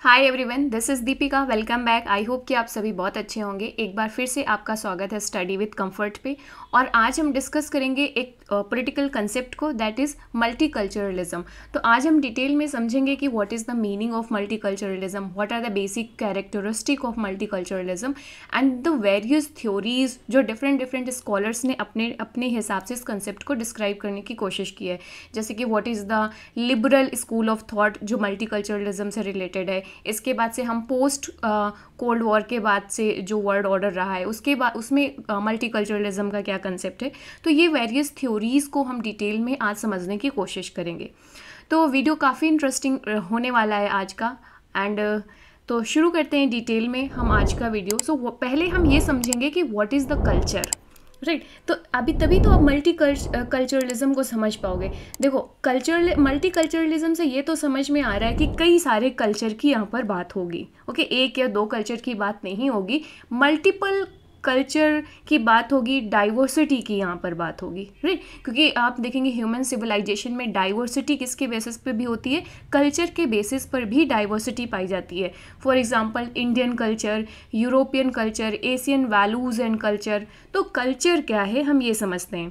Hi everyone this is Deepika welcome back I hope कि आप सभी बहुत अच्छे होंगे एक बार फिर से आपका स्वागत है स्टडी विद कंफर्ट पे और आज हम डिस्कस करेंगे एक पॉलिटिकल कंसेप्ट को दैट इज़ मल्टीकल्चरलिज्म तो आज हम डिटेल में समझेंगे कि what is the meaning of multiculturalism what are the basic characteristic of multiculturalism and the various theories जो डिफरेंट डिफरेंट स्कॉलर्स ने अपने अपने हिसाब से इस कंसेप्ट को डिस्क्राइब करने की कोशिश की है जैसे कि what is the liberal school of thought जो मल्टीकल्चरलिज्म से रिलेटेड है इसके बाद से हम पोस्ट कोल्ड वॉर के बाद से जो वर्ल्ड ऑर्डर रहा है उसके बाद उसमें मल्टी कल्चरलिज्म का क्या कंसेप्ट है तो ये वेरियस थ्योरीज़ को हम डिटेल में आज समझने की कोशिश करेंगे तो वीडियो काफ़ी इंटरेस्टिंग होने वाला है आज का एंड तो शुरू करते हैं डिटेल में हम आज का वीडियो सो so, पहले हम ये समझेंगे कि what is the culture right right. तो अभी तभी तो आप मल्टी कल्चरलिज्म को समझ पाओगे देखो कल्चर मल्टी कल्चरलिज्म से ये तो समझ में आ रहा है कि कई सारे कल्चर की यहाँ पर बात होगी ओके okay? एक या दो कल्चर की बात नहीं होगी मल्टीपल कल्चर की बात होगी डाइवर्सिटी की यहाँ पर बात होगी राइट क्योंकि आप देखेंगे ह्यूमन सिविलाइजेशन में डाइवर्सिटी किसके बेसिस पे भी होती है कल्चर के बेसिस पर भी डाइवर्सिटी पाई जाती है for example Indian culture European culture Asian values and culture तो कल्चर क्या है हम ये समझते हैं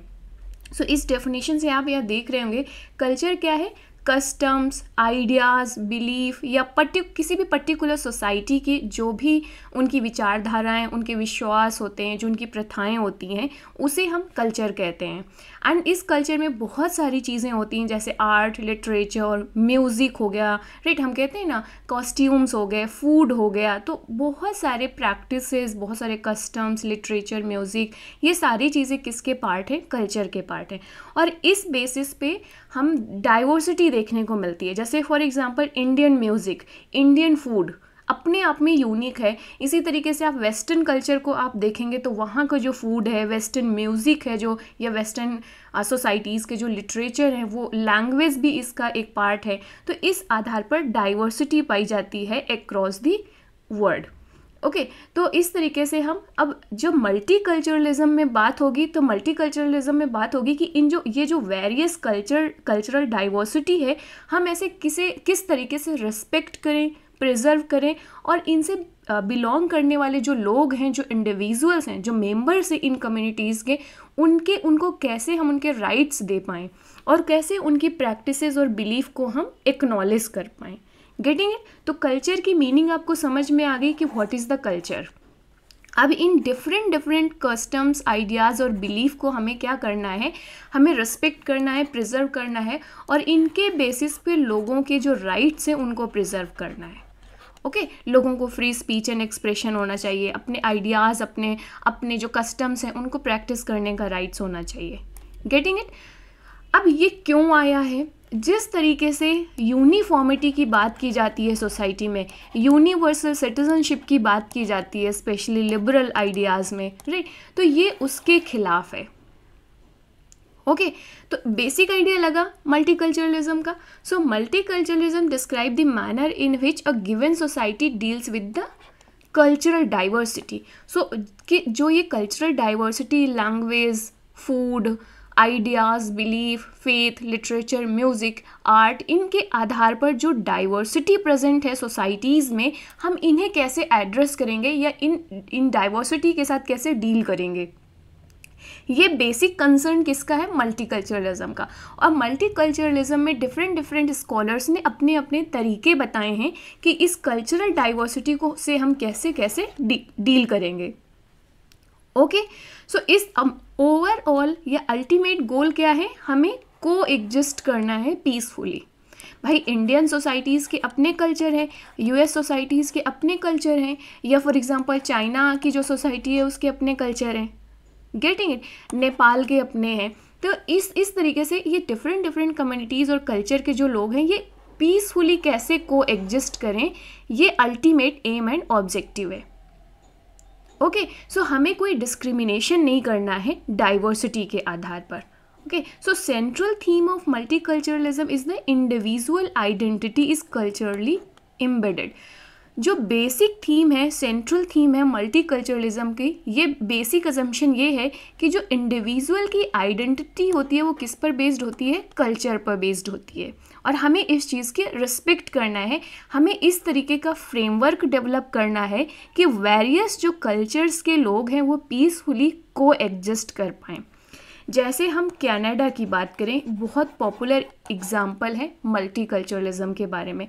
सो so, इस डेफिनेशन से आप यह देख रहे होंगे कल्चर क्या है कस्टम्स आइडियाज़ बिलीफ या पर्टि किसी भी पर्टिकुलर सोसाइटी की जो भी उनकी विचारधाराएं उनके विश्वास होते हैं जो उनकी प्रथाएं होती हैं उसे हम कल्चर कहते हैं एंड इस कल्चर में बहुत सारी चीज़ें होती हैं जैसे आर्ट लिटरेचर म्यूज़िक हो गया राइट हम कहते हैं ना कॉस्ट्यूम्स हो गए फूड हो गया तो बहुत सारे प्रैक्टिस बहुत सारे कस्टम्स लिटरेचर म्यूज़िक ये सारी चीज़ें किसके पार्ट हैं कल्चर के पार्ट हैं और इस बेसिस पे हम डाइवर्सिटी देखने को मिलती है जैसे for example Indian music Indian food अपने आप में यूनिक है इसी तरीके से आप वेस्टर्न कल्चर को आप देखेंगे तो वहाँ का जो फूड है वेस्टर्न म्यूज़िक है जो या वेस्टर्न सोसाइटीज़ uh, के जो लिटरेचर हैं वो लैंग्वेज भी इसका एक पार्ट है तो इस आधार पर डाइवर्सिटी पाई जाती है across the world okay okay, तो इस तरीके से हम अब जो मल्टी में बात होगी तो मल्टी में बात होगी कि इन जो ये जो वेरियस कल्चर कल्चरल डाइवर्सिटी है हम ऐसे किसे किस तरीके से रेस्पेक्ट करें प्रिजर्व करें और इनसे बिलोंग करने वाले जो लोग हैं जो इंडिविजुअल्स हैं जो मेंबर्स हैं इन कम्युनिटीज़ के उनके उनको कैसे हम उनके राइट्स दे पाएँ और कैसे उनकी प्रैक्टिसेस और बिलीफ को हम एक्नॉलेज कर पाएँ गेटिंग इट तो कल्चर की मीनिंग आपको समझ में आ गई कि व्हाट इज़ द कल्चर अब इन डिफरेंट डिफरेंट कस्टम्स आइडियाज़ और बिलीफ को हमें क्या करना है हमें रिस्पेक्ट करना है प्रिजर्व करना है और इनके बेसिस पे लोगों के जो राइट्स हैं उनको प्रिजर्व करना है ओके okay? लोगों को फ्री स्पीच एंड एक्सप्रेशन होना चाहिए अपने आइडियाज़ अपने अपने जो कस्टम्स हैं उनको प्रैक्टिस करने का राइट्स होना चाहिए गेटिंग इट अब ये क्यों आया है जिस तरीके से यूनिफॉर्मिटी की बात की जाती है सोसाइटी में यूनिवर्सल सिटीजनशिप की बात की जाती है स्पेशली लिबरल आइडियाज़ में राइट तो ये उसके खिलाफ है ओके okay, तो बेसिक आइडिया लगा मल्टीकल्चरलिज्म का so multiculturalism describe the manner in which a given society deals with the cultural diversity so कि जो ये cultural diversity language food ideas belief faith literature music art इनके आधार पर जो डाइवर्सिटी प्रेजेंट है सोसाइटीज़ में हम इन्हें कैसे एड्रेस करेंगे या इन इन डाइवर्सिटी के साथ कैसे डील करेंगे ये बेसिक कंसर्न किसका है मल्टीकल्चरलिज्म का और मल्टीकल्चरलिज्म में डिफरेंट डिफरेंट स्कॉलर्स ने अपने अपने तरीके बताए हैं कि इस कल्चरल डाइवर्सिटी को से हम कैसे कैसे डी, डील करेंगे ओके okay? सो so, इस ओवरऑल या अल्टीमेट गोल क्या है हमें को एग्जिस्ट करना है पीसफुली भाई इंडियन सोसाइटीज़ के अपने कल्चर हैं यूएस सोसाइटीज़ के अपने कल्चर हैं या फॉर एग्जांपल चाइना की जो सोसाइटी है उसके अपने कल्चर हैं गेटिंग इट नेपाल के अपने हैं तो इस इस तरीके से ये डिफरेंट डिफरेंट कम्युनिटीज़ और कल्चर के जो लोग हैं ये पीसफुली कैसे को एग्जिस्ट करें ये अल्टीमेट एम एंड ऑब्जेक्टिव है ओके okay, सो so हमें कोई डिस्क्रिमिनेशन नहीं करना है डाइवर्सिटी के आधार पर so central theme of multiculturalism is the individual identity is culturally embedded जो बेसिक थीम है सेंट्रल थीम है मल्टीकल्चरलिज्म की ये बेसिक अजम्पशन ये है कि जो इंडिविजुअल की आइडेंटिटी होती है वो किस पर बेस्ड होती है कल्चर पर बेस्ड होती है और हमें इस चीज़ की रिस्पेक्ट करना है हमें इस तरीके का फ्रेमवर्क डेवलप करना है कि वेरियस जो कल्चर्स के लोग हैं वो पीसफुली को एग्जिस्ट कर पाएँ जैसे हम कनाडा की बात करें बहुत पॉपुलर एग्जाम्पल है मल्टीकल्चरलिज्म के बारे में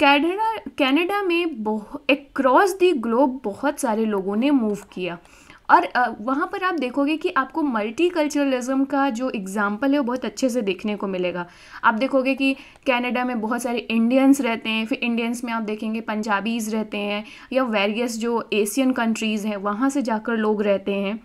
कैनेडा कैनेडा में बहुत अक्रॉस दी ग्लोब बहुत सारे लोगों ने मूव किया और वहाँ पर आप देखोगे कि आपको मल्टी कल्चरलिज़म का जो एग्ज़ाम्पल है वो बहुत अच्छे से देखने को मिलेगा आप देखोगे कि कैनेडा में बहुत सारे इंडियंस रहते हैं फिर इंडियंस में आप देखेंगे पंजाबीज़ रहते हैं या वेरियस जो एशियन कंट्रीज़ हैं वहाँ से जाकर लोग रहते हैं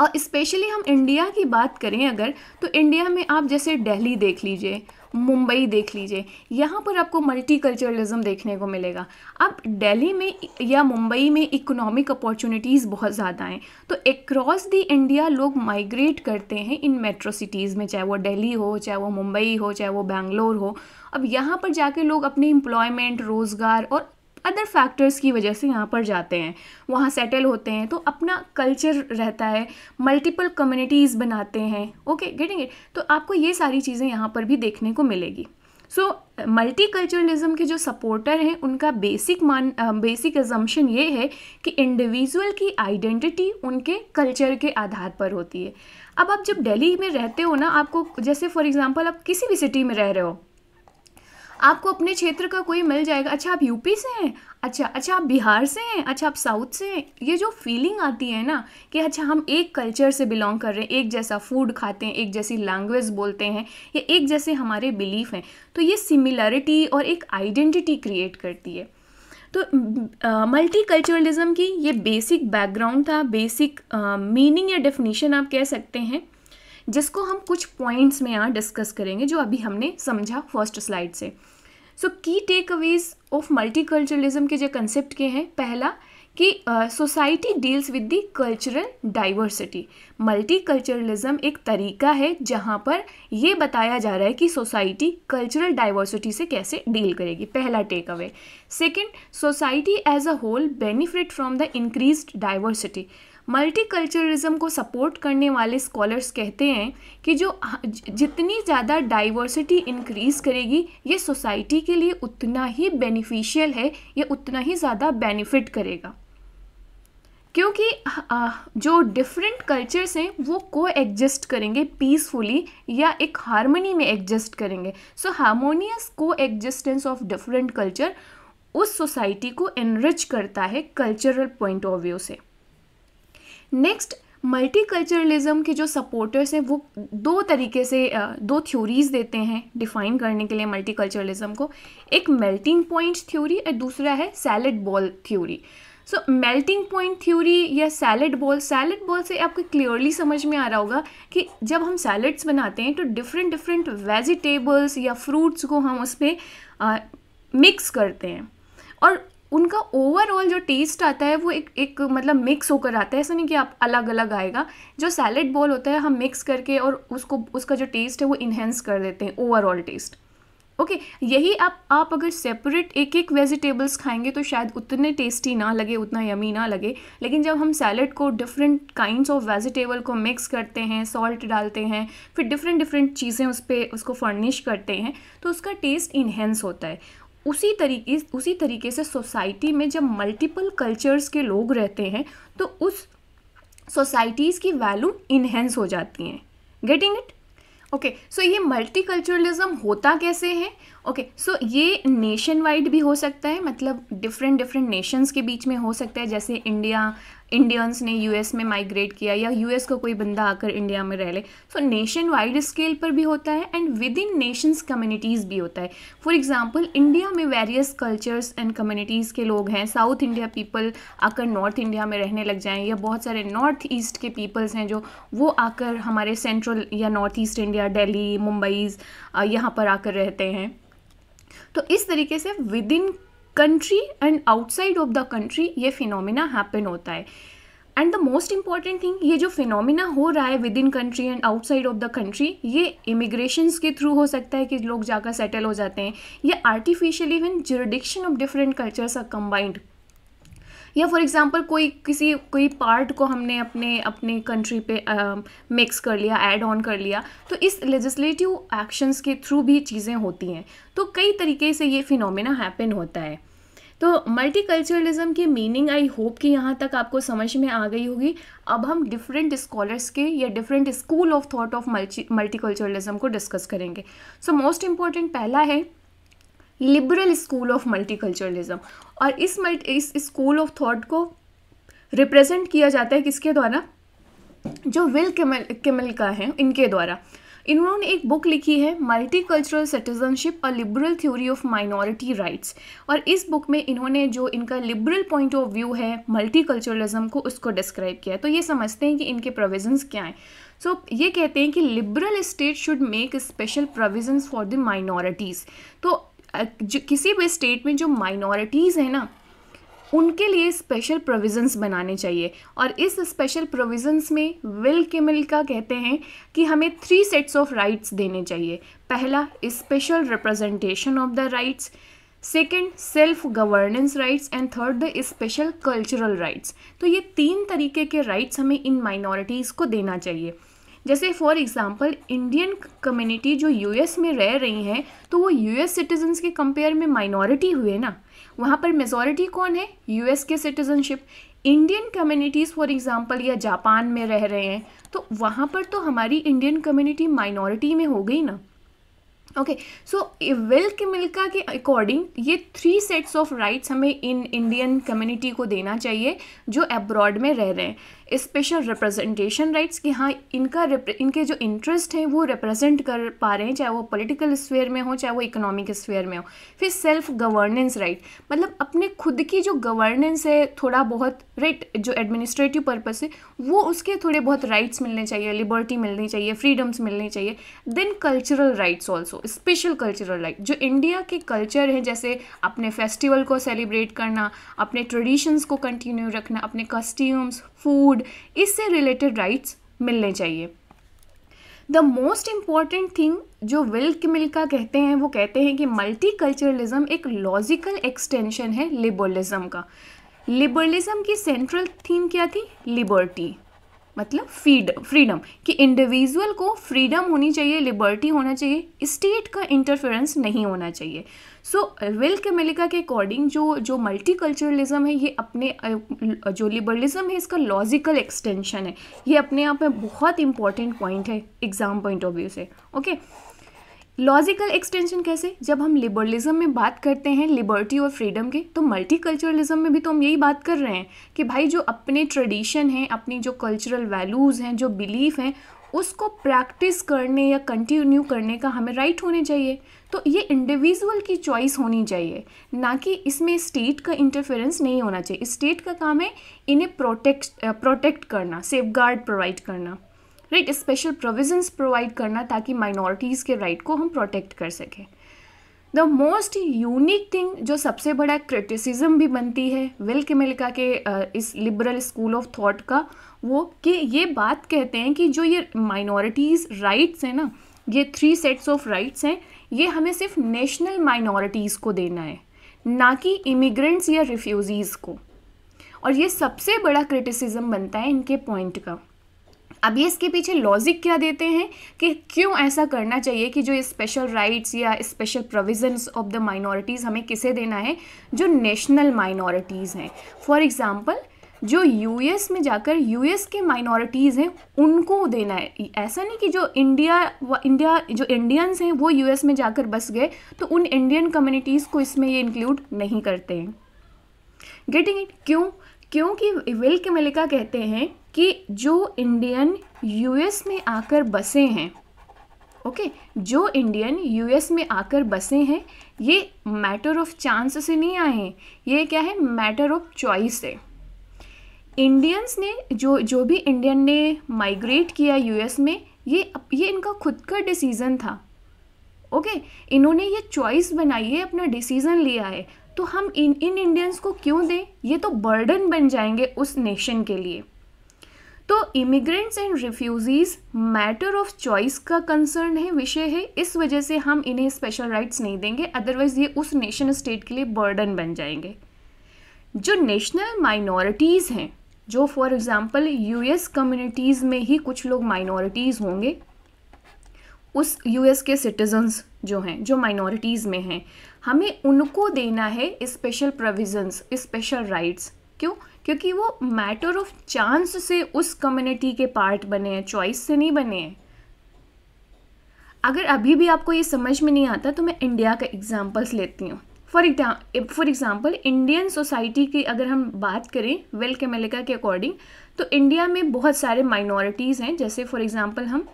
और स्पेशली हम इंडिया की बात करें अगर तो इंडिया में आप जैसे दिल्ली देख लीजिए मुंबई देख लीजिए यहाँ पर आपको मल्टी कल्चरलिज़म देखने को मिलेगा अब दिल्ली में या मुंबई में इकोनॉमिक अपॉर्चुनिटीज़ बहुत ज़्यादा हैं तो एक्रॉस दी इंडिया लोग माइग्रेट करते हैं इन मेट्रो सिटीज़ में चाहे वो दिल्ली हो चाहे वो मुंबई हो चाहे वो बेंगलोर हो अब यहाँ पर जाके लोग अपने एम्प्लॉयमेंट रोज़गार और अदर फैक्टर्स की वजह से यहाँ पर जाते हैं वहाँ सेटल होते हैं तो अपना कल्चर रहता है मल्टीपल कम्युनिटीज़ बनाते हैं ओके गेटिंग इट तो आपको ये सारी चीज़ें यहाँ पर भी देखने को मिलेगी सो मल्टी कल्चरलिज़म के जो सपोर्टर हैं उनका बेसिक मान बेसिक एजम्पन ये है कि इंडिविजुअल की आइडेंटिटी उनके कल्चर के आधार पर होती है अब आप जब दिल्ली में रहते हो ना आपको जैसे फॉर एग्जांपल आप किसी भी सिटी में रह रहे हो आपको अपने क्षेत्र का कोई मिल जाएगा अच्छा आप यूपी से हैं अच्छा अच्छा आप बिहार से हैं अच्छा आप साउथ से हैं ये जो फीलिंग आती है ना कि अच्छा हम एक कल्चर से बिलोंग कर रहे हैं एक जैसा फूड खाते हैं एक जैसी लैंग्वेज बोलते हैं या एक जैसे हमारे बिलीफ हैं तो ये सिमिलरिटी और एक आइडेंटिटी क्रिएट करती है तो मल्टी uh, कल्चरलिज़म की ये बेसिक बैकग्राउंड था बेसिक मीनिंग uh, या डेफिनेशन आप कह सकते हैं जिसको हम कुछ पॉइंट्स में यहाँ डिस्कस करेंगे जो अभी हमने समझा फर्स्ट स्लाइड से सो की टेक अवेज ऑफ मल्टीकल्चरलिज्म के जो कंसेप्ट के हैं पहला कि society deals with the cultural diversity multiculturalism एक तरीका है जहाँ पर यह बताया जा रहा है कि सोसाइटी कल्चरल डाइवर्सिटी से कैसे डील करेगी पहला take away second society as a whole benefit from the increase diversity multiculturalism को सपोर्ट करने वाले स्कॉलर्स कहते हैं कि जो जितनी ज़्यादा डाइवर्सिटी इंक्रीज़ करेगी ये सोसाइटी के लिए उतना ही बेनिफिशियल है ये उतना ही ज़्यादा बेनिफिट करेगा क्योंकि जो डिफरेंट कल्चर्स हैं वो को एग्जिस्ट करेंगे पीसफुली या एक हारमोनी में एग्जिस्ट करेंगे so harmonious coexistence of different culture उस सोसाइटी को एनरिच करता है कल्चरल पॉइंट ऑफ व्यू से नेक्स्ट मल्टीकल्चरलिज्म के जो सपोर्टर्स हैं वो दो तरीके से दो थ्योरीज देते हैं डिफाइन करने के लिए मल्टीकल्चरलिज्म को एक मेल्टिंग पॉइंट थ्योरी और दूसरा है salad bowl theory so melting point theory या सैलड बॉल सैलड बॉल से आपको क्लियरली समझ में आ रहा होगा कि जब हम सैलड्स बनाते हैं तो डिफरेंट डिफरेंट वेजिटेबल्स या फ्रूट्स को हम उसमें मिक्स करते हैं और उनका ओवरऑल जो टेस्ट आता है वो एक एक मतलब मिक्स होकर आता है ऐसा नहीं कि आप अलग अलग आएगा जो सैलड बॉल होता है हम मिक्स करके और उसको उसका जो टेस्ट है वो इन्हेंस कर देते हैं ओवरऑल टेस्ट ओके यही आप आप अगर सेपरेट एक एक वेजिटेबल्स खाएंगे तो शायद उतने टेस्टी ना लगे उतना यमी ना लगे लेकिन जब हम सैलड को डिफरेंट काइंड्स ऑफ वेजिटेबल को मिक्स करते हैं सॉल्ट डालते हैं फिर डिफरेंट डिफरेंट चीज़ें उस पर उसको फर्निश करते हैं तो उसका टेस्ट इन्हेंस होता है उसी तरीके उसी तरीके से सोसाइटी में जब मल्टीपल कल्चर्स के लोग रहते हैं तो उस सोसाइटीज़ की वैल्यू इन्हेंस हो जाती हैं गेटिंग इट ओके सो ये मल्टी कल्चरलिज्म होता कैसे है ओके okay, सो so ये नेशन वाइड भी हो सकता है मतलब डिफरेंट डिफरेंट नेशंस के बीच में हो सकता है जैसे इंडिया इंडियंस ने यूएस में माइग्रेट किया या यूएस का को कोई बंदा आकर इंडिया में रह ले सो नेशन वाइड स्केल पर भी होता है and within nations communities भी होता है फॉर एग्जांपल इंडिया में वेरियस कल्चर्स एंड कम्युनिटीज़ के लोग हैं साउथ इंडिया पीपल आकर नॉर्थ इंडिया में रहने लग जाएँ या बहुत सारे नॉर्थ ईस्ट के पीपल्स हैं जो वो आकर हमारे सेंट्रल या north east India Delhi Mumbai यहाँ पर आकर रहते हैं तो इस तरीके से within country and outside of the country ये फिनोमिना हैपन होता है and the most important thing ये जो फिनोमिना हो रहा है within country and outside of the country ये इमिग्रेशन के थ्रू हो सकता है कि लोग जाकर सेटल हो जाते हैं ये artificial even jurisdiction of different cultures are combined या फॉर एग्ज़ाम्पल कोई किसी कोई पार्ट को हमने अपने अपने कंट्री पे मिक्स uh, कर लिया ऐड ऑन कर लिया तो इस लेजिस्लेटिव एक्शंस के थ्रू भी चीज़ें होती हैं तो कई तरीके से ये फिनोमेना हैपन होता है तो मल्टीकल्चरलिज्म की मीनिंग आई होप कि यहाँ तक आपको समझ में आ गई होगी अब हम डिफरेंट स्कॉलर्स के या different school of thought of multiculturalism को डिस्कस करेंगे सो मोस्ट इम्पॉर्टेंट पहला है लिबरल स्कूल ऑफ मल्टीकल्चरलिज्म और इस इस स्कूल ऑफ थॉट को रिप्रेजेंट किया जाता है किसके द्वारा जो विल किमल किमल का है इनके द्वारा इन्होंने एक बुक लिखी है मल्टी कल्चरल सिटीजनशिप और liberal theory of minority rights और इस बुक में इन्होंने जो इनका लिबरल पॉइंट ऑफ व्यू है मल्टी कल्चरलिज्म को उसको डिस्क्राइब किया है तो ये समझते हैं कि इनके प्रोविजंस क्या हैं सो so, ये कहते हैं कि liberal state should make special provisions for the minorities तो किसी भी स्टेट में जो माइनॉरिटीज़ हैं ना उनके लिए स्पेशल प्रोविजंस बनाने चाहिए और इस स्पेशल प्रोविजंस में विल किमिल का कहते हैं कि हमें थ्री सेट्स ऑफ राइट्स देने चाहिए पहला special representation of the rights second self governance rights and third the special cultural rights तो ये तीन तरीके के राइट्स हमें इन माइनॉरिटीज़ को देना चाहिए जैसे फॉर एग्ज़ाम्पल इंडियन कम्युनिटी जो यूएस में रह रही हैं तो वो यूएस सिटीजन्स के कंपेयर में माइनॉरिटी हुए ना वहाँ पर मेजोरिटी कौन है यूएस के citizenship Indian communities for example या जापान में रह रहे हैं तो वहाँ पर तो हमारी इंडियन कम्युनिटी माइनॉरिटी में हो गई ना ओके सो के मिल्का के अकॉर्डिंग ये थ्री सेट्स ऑफ राइट्स हमें इन इंडियन कम्युनिटी को देना चाहिए जो एब्रॉड में रह रहे हैं स्पेशल रिप्रेजेंटेशन राइट्स कि हाँ इनका इनके जो इंटरेस्ट हैं वो रिप्रेजेंट कर पा रहे हैं चाहे वो पॉलिटिकल स्फेयर में हो चाहे वो इकोनॉमिक स्फेयर में हो फिर सेल्फ गवर्नेंस राइट मतलब अपने खुद की जो गवर्नेंस है थोड़ा बहुत राइट जो एडमिनिस्ट्रेटिव पर्पज है वो उसके थोड़े बहुत राइट्स मिलने चाहिए लिबर्टी मिलनी चाहिए फ्रीडम्स मिलनी चाहिए then cultural rights also special cultural right जो इंडिया के कल्चर हैं जैसे अपने फेस्टिवल को सेलिब्रेट करना अपने ट्रेडिशंस को कंटिन्यू रखना अपने कस्ट्यूम्स फूड इससे रिलेटेड राइट्स मिलने चाहिए द मोस्ट इम्पॉर्टेंट थिंग जो विल्क मिल्का कहते हैं वो कहते हैं कि मल्टी कल्चरलिज्म एक लॉजिकल एक्सटेंशन है लिबरलिज्म का लिबरलिज्म की सेंट्रल थीम क्या थी लिबर्टी मतलब फ्रीडम कि इंडिविजुअल को फ्रीडम होनी चाहिए लिबर्टी होना चाहिए स्टेट का इंटरफेरेंस नहीं होना चाहिए सो विल कमेलिका के अकॉर्डिंग जो जो मल्टीकल्चरलिज्म है ये अपने जो लिबरलिज्म है इसका लॉजिकल एक्सटेंशन है ये अपने आप में बहुत इंपॉर्टेंट पॉइंट है एग्ज़ाम पॉइंट ऑफ व्यू से ओके okay? लॉजिकल एक्सटेंशन कैसे जब हम लिबरलिज्म में बात करते हैं लिबर्टी और फ्रीडम की तो मल्टीकल्चरलिज्म में भी तो हम यही बात कर रहे हैं कि भाई जो अपने ट्रेडिशन हैं अपनी जो कल्चरल वैल्यूज़ हैं जो बिलीफ हैं उसको प्रैक्टिस करने या कंटिन्यू करने का हमें राइट होने चाहिए तो ये इंडिविजुअल की चॉइस होनी चाहिए ना कि इसमें स्टेट का इंटरफेरेंस नहीं होना चाहिए स्टेट का काम है इन्हें प्रोटेक्ट प्रोटेक्ट करना सेफ गार्ड प्रोवाइड करना राइट स्पेशल प्रोविजंस प्रोवाइड करना ताकि माइनॉरिटीज़ के राइट को हम प्रोटेक्ट कर सकें द मोस्ट यूनिक थिंग जो सबसे बड़ा क्रिटिसिज्म भी बनती है विल किमिल्का के इस लिबरल स्कूल ऑफ थॉट का वो कि ये बात कहते हैं कि जो ये माइनॉरिटीज़ राइट्स हैं ना ये थ्री सेट्स ऑफ राइट्स हैं ये हमें सिर्फ नेशनल माइनॉरिटीज़ को देना है ना कि इमिग्रेंट्स या रिफ्यूज़ीज़ को और ये सबसे बड़ा क्रिटिसिज्म बनता है इनके पॉइंट का अब ये इसके पीछे लॉजिक क्या देते हैं कि क्यों ऐसा करना चाहिए कि जो स्पेशल राइट्स या special provisions of the minorities हमें किसे देना है जो नेशनल माइनॉरिटीज़ हैं फॉर एग्ज़ाम्पल जो यूएस में जाकर यूएस के माइनॉरिटीज़ हैं उनको देना है ऐसा नहीं कि जो इंडिया व इंडिया जो इंडियंस हैं वो यूएस में जाकर बस गए तो उन इंडियन कम्युनिटीज़ को इसमें ये इंक्लूड नहीं करते हैं गेटिंग इट क्यों क्योंकि विल के मलिका कहते हैं कि जो इंडियन यूएस में आकर बसे हैं ओके okay, जो इंडियन यूएस में आकर बसे हैं ये मैटर ऑफ चांस से नहीं आए हैं ये क्या है मैटर ऑफ चॉइस है इंडियंस ने जो जो भी इंडियन ने माइग्रेट किया यूएस में ये ये इनका खुद का डिसीज़न था ओके okay, इन्होंने ये चॉइस बनाई है अपना डिसीज़न लिया है तो हम इन इन इंडियंस को क्यों दें ये तो बर्डन बन जाएंगे उस नेशन के लिए तो immigrants and refugees matter of choice का कंसर्न है विषय है इस वजह से हम इन्हें स्पेशल राइट्स नहीं देंगे अदरवाइज ये उस नेशन स्टेट के लिए बर्डन बन जाएंगे जो नेशनल माइनॉरिटीज़ हैं जो फॉर एग्ज़ाम्पल यूएस कम्युनिटीज़ में ही कुछ लोग माइनॉरिटीज़ होंगे उस यूएस के सिटीजन्स जो हैं जो माइनॉरिटीज़ में हैं हमें उनको देना है स्पेशल प्रोविजंस स्पेशल राइट्स क्यों क्योंकि वो मैटर ऑफ चांस से उस कम्युनिटी के पार्ट बने हैं चॉइस से नहीं बने हैं अगर अभी भी आपको ये समझ में नहीं आता तो मैं इंडिया का एग्जाम्पल्स लेती हूँ for for example Indian society की अगर हम बात करें वेल कैमेलिका के अकॉर्डिंग तो इंडिया में बहुत सारे माइनॉरिटीज़ हैं जैसे फॉर एग्ज़ाम्पल हम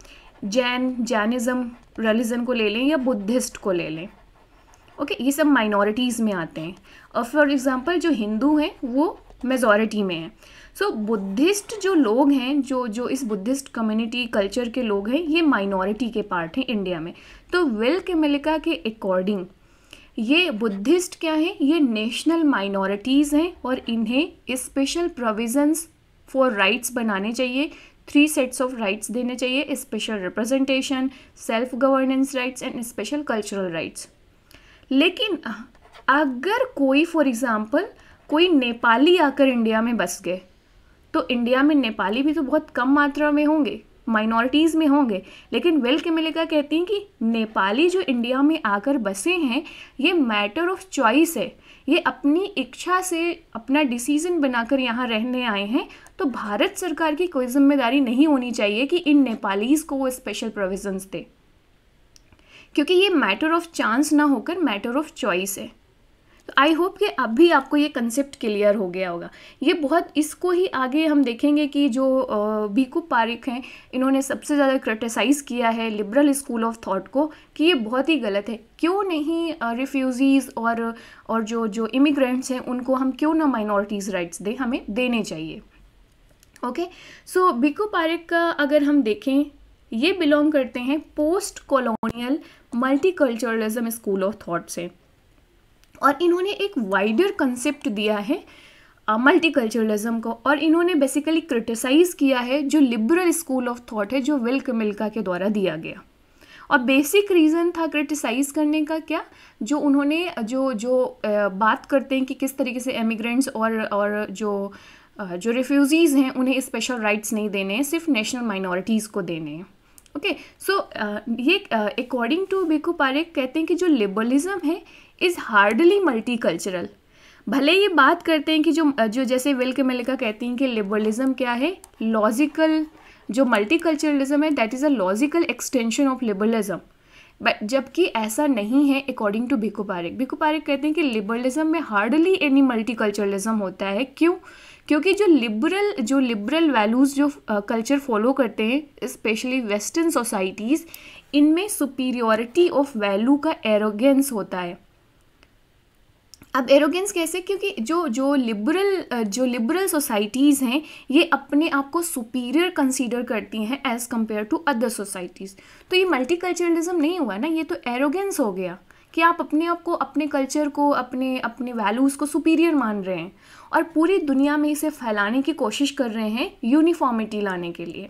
जैन जैनिज़म रिलीजन को ले लें या बुद्धिस्ट को ले लें ओके okay, ये सब माइनॉरिटीज़ में आते हैं और फॉर एग्ज़ाम्पल जो हिंदू हैं वो मेजोरिटी में है सो so, बुद्धिस्ट जो लोग हैं जो जो इस बुद्धिस्ट कम्युनिटी कल्चर के लोग हैं ये माइनॉरिटी के पार्ट हैं इंडिया में तो विल केमिलिका के अकॉर्डिंग ये बुद्धिस्ट क्या हैं ये नेशनल माइनॉरिटीज़ हैं और इन्हें स्पेशल प्रोविजंस फॉर राइट्स बनाने चाहिए थ्री सेट्स ऑफ राइट्स देने चाहिए special representation self governance rights and special cultural rights लेकिन अगर कोई फॉर एग्ज़ाम्पल कोई नेपाली आकर इंडिया में बस गए तो इंडिया में नेपाली भी तो बहुत कम मात्रा में होंगे माइनॉरिटीज़ में होंगे लेकिन वेल के मिलेगा कहती हैं कि नेपाली जो इंडिया में आकर बसे हैं ये मैटर ऑफ चॉइस है ये अपनी इच्छा से अपना डिसीज़न बनाकर यहाँ रहने आए हैं तो भारत सरकार की कोई जिम्मेदारी नहीं होनी चाहिए कि इन नेपालीज़ को वो स्पेशल प्रोविजन्स दे क्योंकि ये मैटर ऑफ चांस ना होकर मैटर ऑफ चॉइस है तो आई होप कि अब भी आपको ये कंसेप्ट क्लियर हो गया होगा ये बहुत इसको ही आगे हम देखेंगे कि जो बीकू पारिक हैं इन्होंने सबसे ज़्यादा क्रिटिसाइज़ किया है लिबरल स्कूल ऑफ थॉट को कि ये बहुत ही गलत है क्यों नहीं रिफ्यूज़ीज़ और और जो जो इमिग्रेंट्स हैं उनको हम क्यों ना माइनॉरिटीज़ राइट्स दें हमें देने चाहिए ओके सो बिकू पारिक का अगर हम देखें ये बिलोंग करते हैं post colonial multiculturalism school of thought से और इन्होंने एक वाइडर कंसेप्ट दिया है मल्टी कल्चरलिज्म को और इन्होंने बेसिकली क्रिटिसाइज़ किया है जो लिबरल स्कूल ऑफ थॉट है जो विल कमिल्का के द्वारा दिया गया और बेसिक रीज़न था क्रिटिसाइज़ करने का क्या जो उन्होंने जो जो बात करते हैं कि किस तरीके से एमिग्रेंट्स और और जो जो रिफ्यूज़ीज़ हैं उन्हें स्पेशल राइट्स नहीं देने हैं सिर्फ नेशनल माइनॉरिटीज़ को देने हैं ओके सो ये अकॉर्डिंग टू बेकू पारेख कहते हैं कि जो लिबरलिज़म है इज़ हार्डली मल्टी कल्चरल भले ये बात करते हैं कि जो जो जैसे विल के मिलिका कहती हैं कि लिबरलिज्म क्या है लॉजिकल जो मल्टी कल्चरलिज्म है that is a logical extension of liberalism but जबकि ऐसा नहीं है अकॉर्डिंग टू भिकू पारिक भिकू पारिक कहते हैं कि लिबरलिज्म में हार्डली एनी मल्टी कल्चरलिज्म होता है क्यों क्योंकि जो लिबरल जो लिबरल वैल्यूज़ जो कल्चर फॉलो करते हैं स्पेशली वेस्टर्न सोसाइटीज़ इनमें सुपीरियोरिटी ऑफ वैल्यू का एरोगेंस होता है अब एरोगेंस कैसे क्योंकि जो जो लिबरल जो लिबरल सोसाइटीज़ हैं ये अपने आप को सुपीरियर कंसीडर करती हैं as compare to other societies तो ये मल्टीकल्चरलिज्म नहीं हुआ ना ये तो एरोगेंस हो गया कि आप अपने आप को अपने कल्चर को अपने अपने वैल्यूज़ को सुपीरियर मान रहे हैं और पूरी दुनिया में इसे फैलाने की कोशिश कर रहे हैं यूनिफॉर्मिटी लाने के लिए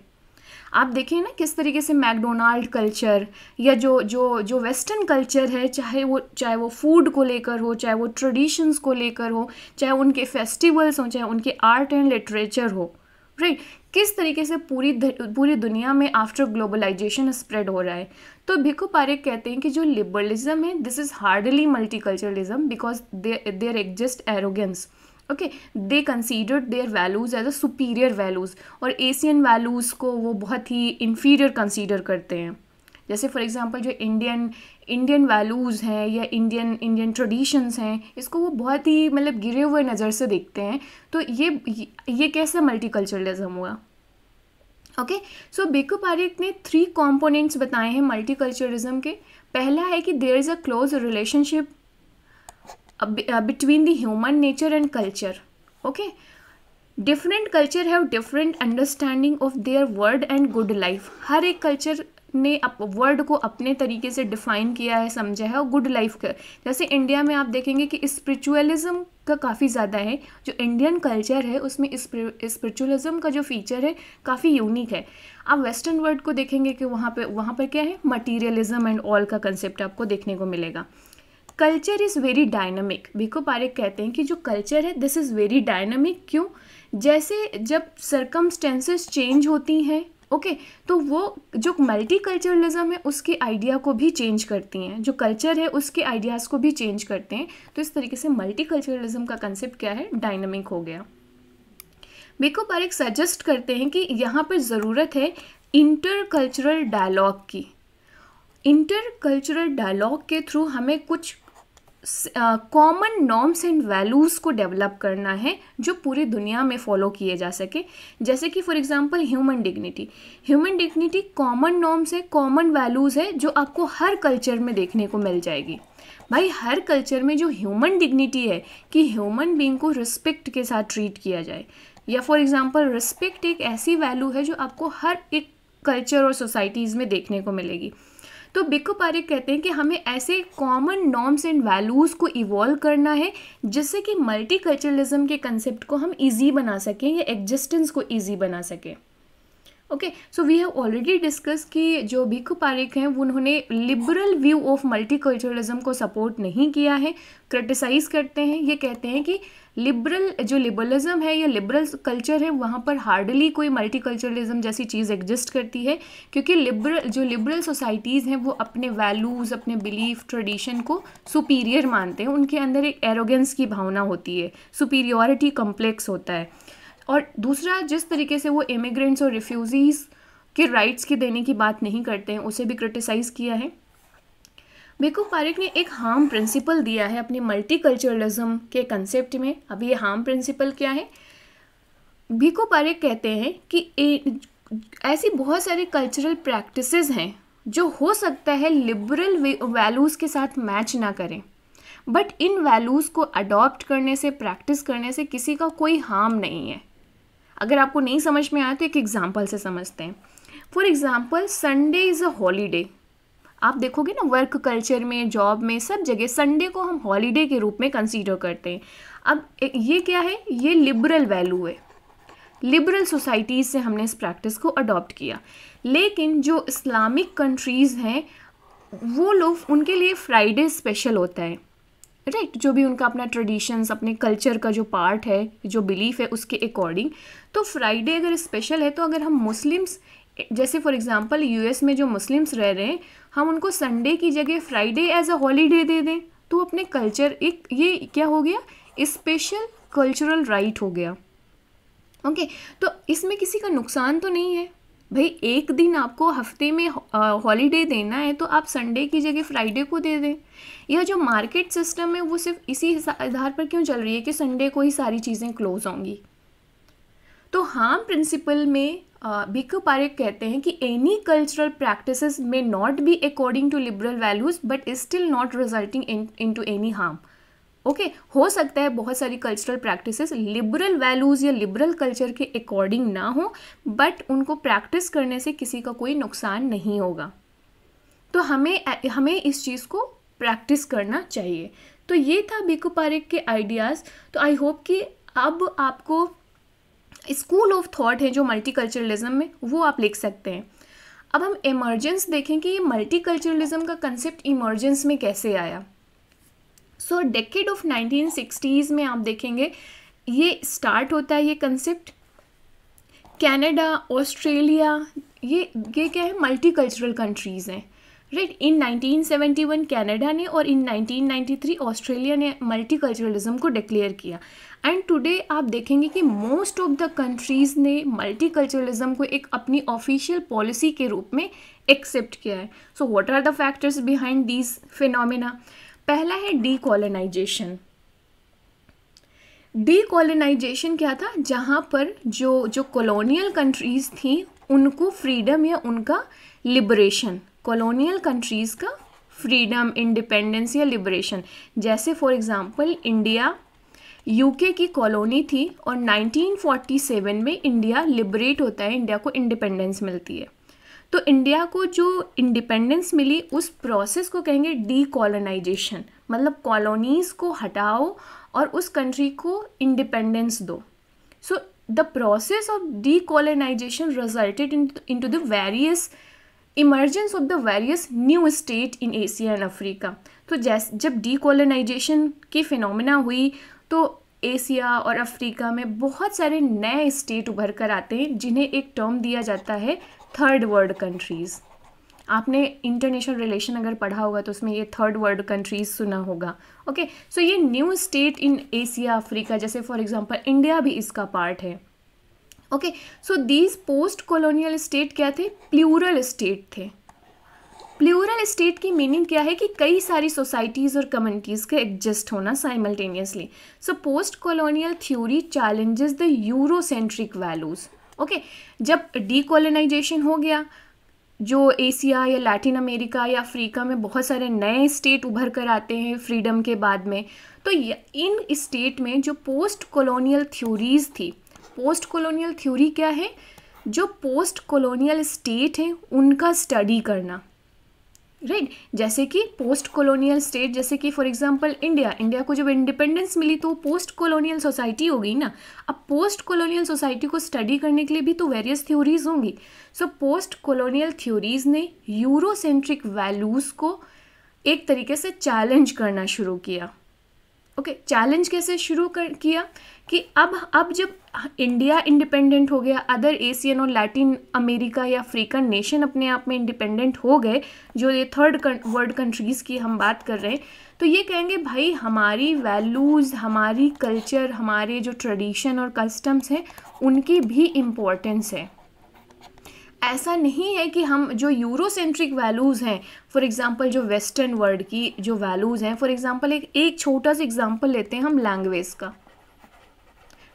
आप देखें ना किस तरीके से मैकडोनाल्ड कल्चर या जो जो जो वेस्टर्न कल्चर है चाहे वो चाहे वो फूड को लेकर हो चाहे वो ट्रेडिशंस को लेकर हो चाहे उनके फेस्टिवल्स हों चाहे उनके आर्ट एंड लिटरेचर हो राइट right? किस तरीके से पूरी पूरी दुनिया में आफ्टर ग्लोबलाइजेशन स्प्रेड हो रहा है तो भिको पारेख कहते हैं कि जो लिबरलिज्म है this is hardly multiculturalism because there exist arrogance okay they considered their values as a superior values और एशियन वैल्यूज़ को वो बहुत ही इन्फीरियर कंसीडर करते हैं जैसे फॉर एग्जांपल जो इंडियन इंडियन वैल्यूज़ हैं या इंडियन इंडियन ट्रेडिशंस हैं इसको वो बहुत ही मतलब गिरे हुए नज़र से देखते हैं तो ये ये कैसे कल्चरलिज़म हुआ ओके सो बेको पारिक ने थ्री कॉम्पोनेंट्स बताए हैं मल्टी मल्टीकल्चरिज्म के पहला है कि there is a close relationship between the human nature and culture okay different culture have different understanding of their word and good life हर एक कल्चर ने अप वर्ड को अपने तरीके से डिफाइन किया है समझा है और गुड लाइफ का जैसे इंडिया में आप देखेंगे कि स्पिरिचुअलिज्म का काफ़ी ज़्यादा है जो इंडियन कल्चर है उसमें स्पिरिचुअलिज्म का जो फीचर है काफ़ी यूनिक है आप वेस्टर्न वर्ल्ड को देखेंगे कि वहाँ पे वहाँ पर क्या है मटीरियलिज्म एंड ऑल का कंसेप्ट आपको देखने को मिलेगा culture is very dynamic Bhikhu Parekh कहते हैं कि जो कल्चर है दिस इज़ वेरी डायनामिक क्यों जैसे जब सरकमस्टेंसेस चेंज होती हैं ओके okay, तो वो जो मल्टी कल्चरलिज्म है उसके आइडिया को भी चेंज करती हैं जो कल्चर है उसके आइडियाज़ को भी चेंज करते हैं तो इस तरीके से मल्टी कल्चरलिज्म का कंसेप्ट क्या है डायनामिक हो गया बेको पारेख सजेस्ट करते हैं कि यहाँ पर ज़रूरत है इंटर कल्चरल डायलॉग की इंटर कल्चरल डायलॉग के थ्रू हमें कुछ कॉमन नॉर्म्स एंड वैल्यूज़ को डेवलप करना है जो पूरी दुनिया में फॉलो किए जा सके जैसे कि for example human dignity human dignity common norms है कॉमन वैल्यूज़ है जो आपको हर कल्चर में देखने को मिल जाएगी भाई हर कल्चर में जो ह्यूमन डिग्निटी है कि ह्यूमन बींग को रिस्पेक्ट के साथ ट्रीट किया जाए या फॉर एग्ज़ाम्पल रिस्पेक्ट एक ऐसी वैल्यू है जो आपको हर एक कल्चर और सोसाइटीज़ में देखने को मिलेगी तो बिको पारिक कहते हैं कि हमें ऐसे कॉमन नॉर्म्स एंड वैल्यूज़ को इवॉल्व करना है जिससे कि मल्टी कल्चरलिज्म के कंसेप्ट को हम ईजी बना सकें या एग्जिस्टेंस को ईजी बना सकें okay so we have already discuss कि जो भिक्खु पारिक हैं उन्होंने लिबरल व्यू ऑफ मल्टीकल्चरलिज्म को सपोर्ट नहीं किया है क्रिटिसाइज़ करते हैं ये कहते हैं कि लिबरल जो लिबरलिज्म है या लिबरल कल्चर है वहाँ पर हार्डली कोई मल्टी कल्चरलिज्म जैसी चीज़ एग्जिस्ट करती है क्योंकि लिबरल जो लिबरल सोसाइटीज़ हैं वो अपने वैल्यूज़ अपने बिलीफ ट्रेडिशन को सुपीरियर मानते हैं उनके अंदर एक एरोगेंस की भावना होती है सुपीरियोरिटी कम्प्लेक्स होता है और दूसरा जिस तरीके से वो इमिग्रेंट्स और रिफ्यूज़ीज़ के राइट्स की देने की बात नहीं करते हैं उसे भी क्रिटिसाइज़ किया है बेकूफ पारेख ने एक हार्म प्रिंसिपल दिया है अपने मल्टीकल्चरलिज्म के कंसेप्ट में अब ये हार्म प्रिंसिपल क्या है भीको पारेख कहते हैं कि ए, ऐसी बहुत सारी कल्चरल प्रैक्टिसेस हैं जो हो सकता है लिबरल वैल्यूज़ के साथ मैच ना करें बट इन वैल्यूज़ को अडॉप्ट करने से प्रैक्टिस करने से किसी का कोई हार्म नहीं है अगर आपको नहीं समझ में आया तो एक एग्ज़ाम्पल से समझते हैं for example Sunday is a holiday आप देखोगे ना वर्क कल्चर में जॉब में सब जगह संडे को हम हॉलीडे के रूप में कंसीडर करते हैं अब ये क्या है ये लिबरल वैल्यू है लिबरल सोसाइटीज़ से हमने इस प्रैक्टिस को अडॉप्ट किया लेकिन जो इस्लामिक कंट्रीज़ हैं वो लोग उनके लिए फ्राइडे स्पेशल होता है राइट right? जो भी उनका अपना ट्रेडिशंस अपने कल्चर का जो पार्ट है जो बिलीफ है उसके अकॉर्डिंग तो फ्राइडे अगर स्पेशल है तो अगर हम मुस्लिम्स जैसे फॉर एग्जांपल यूएस में जो मुस्लिम्स रह रहे हैं हम उनको संडे की जगह फ्राइडे एज अ हॉलीडे दे दें तो अपने कल्चर एक ये क्या हो गया स्पेशल कल्चरल राइट हो गया ओके okay, तो इसमें किसी का नुकसान तो नहीं है भाई एक दिन आपको हफ्ते में हॉलीडे देना है तो आप संडे की जगह फ्राइडे को दे दें यह जो मार्केट सिस्टम है वो सिर्फ इसी आधार पर क्यों चल रही है कि संडे को ही सारी चीज़ें क्लोज होंगी तो हाँ प्रिंसिपल में भिक्खू पारेख कहते हैं कि any cultural practice may not be according to liberal values but is still not resulting into any harm okay हो सकता है बहुत सारी कल्चरल प्रैक्टिस लिबरल वैल्यूज़ या लिबरल कल्चर के अकॉर्डिंग ना हो बट उनको प्रैक्टिस करने से किसी का कोई नुकसान नहीं होगा तो हमें हमें इस चीज़ को प्रैक्टिस करना चाहिए तो ये था बिकू पारेख के आइडियाज़ तो आई होप कि अब आपको स्कूल ऑफ थॉट है जो मल्टीकल्चरलिज्म में वो आप लिख सकते हैं अब हम इमर्जेंस देखें कि ये मल्टीकल्चरलिज्म का कंसेप्ट इमर्जेंस में कैसे आया so decade of nineteen sixties में आप देखेंगे ये स्टार्ट होता है ये कंसेप्ट कैनेडा ऑस्ट्रेलिया ये ये क्या है मल्टीकल्चरल कंट्रीज़ हैं राइट इन 1971 कनाडा ने और इन 1993 ऑस्ट्रेलिया ने मल्टीकल्चरलिज्म को डिक्लेयर किया एंड टुडे आप देखेंगे कि मोस्ट ऑफ द कंट्रीज़ ने मल्टीकल्चरलिज्म को एक अपनी ऑफिशियल पॉलिसी के रूप में एक्सेप्ट किया है so what are the factors behind these phenomena पहला है डीकोलोनाइजेशन डीकोलोनाइजेशन क्या था जहाँ पर जो जो कॉलोनियल कंट्रीज़ थी उनको फ्रीडम या उनका लिबरेशन कॉलोनियल कंट्रीज़ का फ्रीडम इंडिपेंडेंस या लिबरेशन जैसे फॉर एग्ज़ाम्पल इंडिया यूके की कॉलोनी थी और 1947 में इंडिया लिबरेट होता है इंडिया को इंडिपेंडेंस मिलती है तो इंडिया को जो इंडिपेंडेंस मिली उस प्रोसेस को कहेंगे डी कॉलोनाइजेशन मतलब कॉलोनीज़ को हटाओ और उस कंट्री को इंडिपेंडेंस दो so the process of decolonisation resulted into the various emergence of the various new state in Asia and Africa तो जैसे जब डीकोलोनाइजेशन की फिनोमिना हुई तो एशिया और अफ्रीका में बहुत सारे नए स्टेट उभर कर आते हैं जिन्हें एक टर्म दिया जाता है थर्ड वर्ल्ड कंट्रीज़ आपने इंटरनेशनल रिलेशन अगर पढ़ा होगा तो उसमें ये थर्ड वर्ल्ड कंट्रीज सुना होगा ओके okay? सो so ये new state in Asia Africa जैसे फॉर एग्जांपल इंडिया भी इसका पार्ट है okay so these post colonial state क्या थे प्लूरल स्टेट थे प्लूरल स्टेट की मीनिंग क्या है कि कई सारी सोसाइटीज़ और कम्युनिटीज़ का एग्जिस्ट होना simultaneously so post colonial theory challenges the Eurocentric values okay जब डीकोलोनाइजेशन हो गया जो एशिया या लैटिन अमेरिका या अफ्रीका में बहुत सारे नए स्टेट उभर कर आते हैं फ्रीडम के बाद में तो इन स्टेट में जो पोस्ट कॉलोनियल थ्योरीज़ थी पोस्ट कॉलोनियल थ्योरी क्या है जो पोस्ट कॉलोनियल स्टेट हैं उनका स्टडी करना राइट right? जैसे कि पोस्ट कॉलोनियल स्टेट जैसे कि फॉर एग्जांपल इंडिया इंडिया को जब इंडिपेंडेंस मिली तो पोस्ट कॉलोनियल सोसाइटी हो गई ना अब पोस्ट कॉलोनियल सोसाइटी को स्टडी करने के लिए भी तो वेरियस थ्योरीज होंगी सो पोस्ट कॉलोनियल थ्योरीज ने यूरोसेंट्रिक वैल्यूज़ को एक तरीके से चैलेंज करना शुरू किया ओके okay, चैलेंज कैसे शुरू कर किया कि अब अब जब इंडिया इंडिपेंडेंट हो गया अदर एशियन और लैटिन अमेरिका या अफ्रीकन नेशन अपने आप में इंडिपेंडेंट हो गए जो ये थर्ड वर्ल्ड कंट्रीज़ की हम बात कर रहे हैं तो ये कहेंगे भाई हमारी वैल्यूज़ हमारी कल्चर हमारे जो ट्रेडिशन और कस्टम्स हैं उनकी भी इम्पोर्टेंस है ऐसा नहीं है कि हम जो यूरोसेंट्रिक वैल्यूज़ हैं फॉर एग्ज़ाम्पल जो वेस्टर्न वर्ल्ड की जो वैल्यूज़ हैं फॉर एग्ज़ाम्पल एक एक छोटा सा एग्ज़ाम्पल लेते हैं हम लैंग्वेज का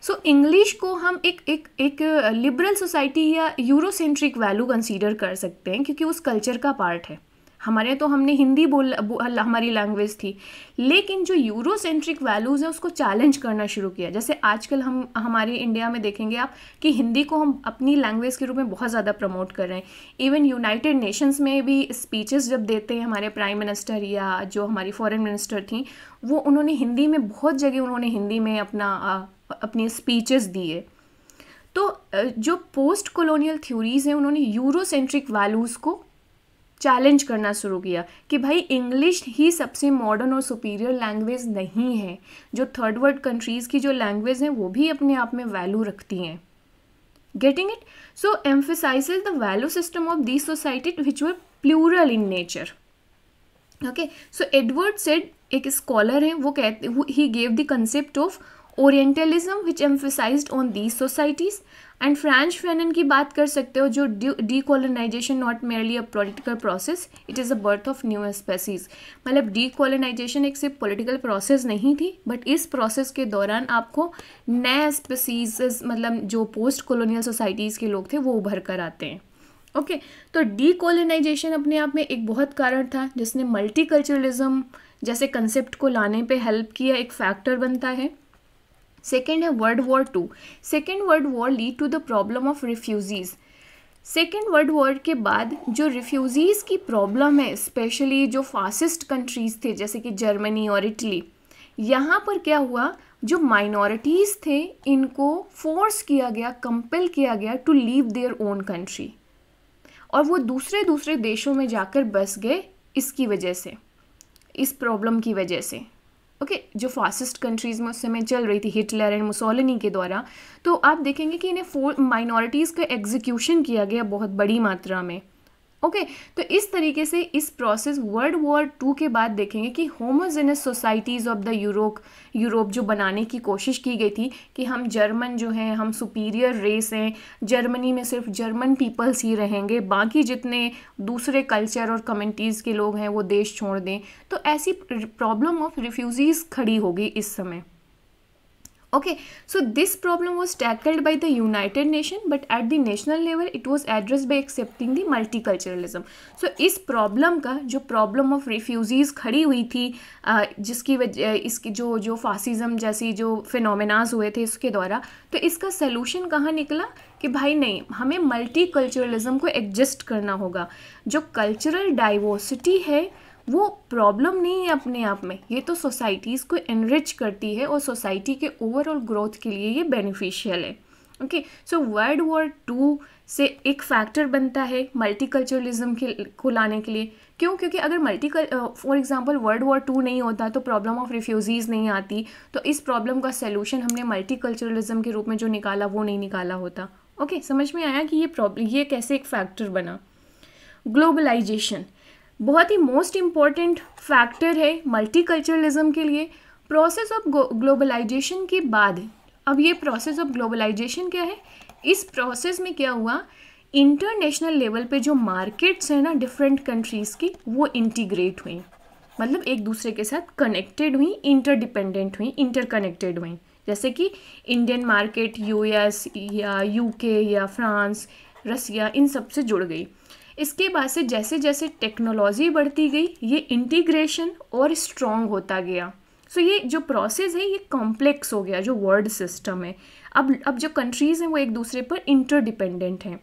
सो so, इंग्लिश को हम एक एक एक लिबरल uh, सोसाइटी या यूरोसेंट्रिक वैल्यू कंसीडर कर सकते हैं क्योंकि उस कल्चर का पार्ट है हमारे तो हमने हिंदी बोल हमारी लैंग्वेज थी लेकिन जो यूरोसेंट्रिक वैल्यूज़ हैं उसको चैलेंज करना शुरू किया जैसे आजकल हम हमारे इंडिया में देखेंगे आप कि हिंदी को हम अपनी लैंग्वेज के रूप में बहुत ज़्यादा प्रमोट कर रहे हैं इवन यूनाइटेड नेशंस में भी स्पीचेस जब देते हैं हमारे प्राइम मिनिस्टर या जो हमारी फॉरेन मिनिस्टर थी वो उन्होंने हिंदी में बहुत जगह उन्होंने हिंदी में अपना uh, अपनी स्पीचेस दिए तो जो पोस्ट कॉलोनियल थ्योरीज़ हैं उन्होंने यूरोसेंट्रिक वैल्यूज़ को चैलेंज करना शुरू किया कि भाई इंग्लिश ही सबसे मॉडर्न और सुपीरियर लैंग्वेज नहीं है जो थर्ड वर्ल्ड कंट्रीज़ की जो लैंग्वेज हैं वो भी अपने आप में वैल्यू रखती हैं getting it so emphasise the value system of the society which were plural in nature okay so Edward Said एक स्कॉलर हैं वो कहते he gave the concept of orientalism which emphasise on these societies and Frantz Fanon की बात कर सकते हो जो decolonisation not merely a political process it is a birth of new species मतलब डीकोलोनाइजेशन एक सिर्फ पोलिटिकल प्रोसेस नहीं थी बट इस प्रोसेस के दौरान आपको नए स्पेसीज मतलब जो पोस्ट कॉलोनियल सोसाइटीज़ के लोग थे वो उभर कर आते हैं ओके okay, तो डीकोलोनाइजेशन अपने आप में एक बहुत कारण था जिसने मल्टीकल्चरलिज्म जैसे कंसेप्ट को लाने पे हेल्प किया एक फैक्टर बनता है सेकेंड है world war two second world war lead to the problem of refugees second world war के बाद जो रिफ्यूज़ीज़ की प्रॉब्लम है स्पेशली जो फासिस्ट कंट्रीज़ थे जैसे कि जर्मनी और इटली यहाँ पर क्या हुआ जो माइनॉरिटीज़ थे इनको फोर्स किया गया कंपेल किया गया to leave their own country और वो दूसरे दूसरे देशों में जाकर बस गए इसकी वजह से इस प्रॉब्लम की वजह से ओके okay, जो फासिस्ट कंट्रीज़ में उस समय चल रही थी हिटलर एंड मुसोलिनी के द्वारा तो आप देखेंगे कि इन्हें फोर माइनॉरिटीज़ का एग्जीक्यूशन किया गया बहुत बड़ी मात्रा में ओके okay, तो इस तरीके से इस प्रोसेस वर्ल्ड वॉर टू के बाद देखेंगे कि homogenous societies of the Europe Europe जो बनाने की कोशिश की गई थी कि हम जर्मन जो हैं हम सुपीरियर रेस हैं जर्मनी में सिर्फ जर्मन पीपल्स ही रहेंगे बाकी जितने दूसरे कल्चर और कम्युनिटीज़ के लोग हैं वो देश छोड़ दें तो ऐसी प्रॉब्लम ऑफ रिफ्यूज़ीज़ खड़ी होगी इस समय okay so this problem was tackled by the united nation but at the national level it was addressed by accepting the multiculturalism so इस problem का जो problem of refugees खड़ी हुई थी जिसकी वजह इसकी जो जो फासिज्म जैसी जो फिनोमेनाज हुए थे इसके द्वारा तो इसका solution कहाँ निकला कि भाई नहीं हमें मल्टी कल्चरलिज़म को एडजस्ट करना होगा जो कल्चरल डाइवर्सिटी है वो प्रॉब्लम नहीं है अपने आप में ये तो सोसाइटीज़ को एनरिच करती है और सोसाइटी के ओवरऑल ग्रोथ के लिए ये बेनिफिशियल है okay so world war two से एक फैक्टर बनता है मल्टीकल्चरलिज्म को लाने के लिए क्यों क्योंकि अगर multi for example world war two नहीं होता तो प्रॉब्लम ऑफ रिफ्यूज़ीज़ नहीं आती तो इस प्रॉब्लम का सोल्यूशन हमने मल्टीकल्चरलिज्म के रूप में जो निकाला वो नहीं निकाला होता ओके okay, समझ में आया कि ये प्रॉब्लम ये कैसे एक फैक्टर बना ग्लोबलाइजेशन बहुत ही मोस्ट इम्पॉर्टेंट फैक्टर है मल्टीकल्चरलिज्म के लिए प्रोसेस ऑफ ग्लोबलाइजेशन के बाद अब ये प्रोसेस ऑफ ग्लोबलाइजेशन क्या है इस प्रोसेस में क्या हुआ इंटरनेशनल लेवल पे जो मार्केट्स हैं ना डिफरेंट कंट्रीज़ की वो इंटीग्रेट हुई मतलब एक दूसरे के साथ कनेक्टेड हुई इंटरडिपेंडेंट हुई इंटरकनेक्टेड हुई जैसे कि इंडियन मार्केट यूएस या यूके या फ्रांस रसिया इन सब से जुड़ गई इसके बाद से जैसे जैसे टेक्नोलॉजी बढ़ती गई ये इंटीग्रेशन और स्ट्रॉन्ग होता गया सो so, ये जो प्रोसेस है ये कॉम्प्लेक्स हो गया जो वर्ल्ड सिस्टम है अब अब जो कंट्रीज़ हैं वो एक दूसरे पर इंटरडिपेंडेंट हैं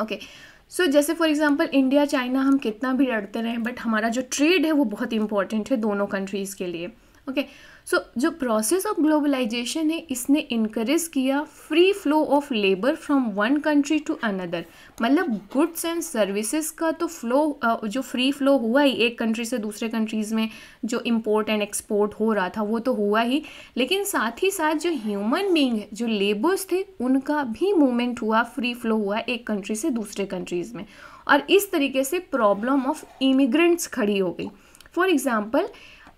ओके okay. सो so, जैसे फॉर एग्जांपल इंडिया चाइना हम कितना भी लड़ते रहें बट हमारा जो ट्रेड है वो बहुत इंपॉर्टेंट है दोनों कंट्रीज़ के लिए ओके सो जो प्रोसेस ऑफ ग्लोबलाइजेशन है इसने इनक्रेज किया free flow of labour from one country to another मतलब गुड्स एंड सर्विसेज का तो फ्लो जो फ्री फ्लो हुआ ही एक कंट्री से दूसरे कंट्रीज़ में जो इम्पोर्ट एंड एक्सपोर्ट हो रहा था वो तो हुआ ही लेकिन साथ ही साथ जो ह्यूमन बींग है जो लेबर्स थे उनका भी मूवमेंट हुआ फ्री फ्लो हुआ एक कंट्री से दूसरे कंट्रीज़ में और इस तरीके से प्रॉब्लम ऑफ इमिग्रेंट्स खड़ी हो गई फॉर एग्ज़ाम्पल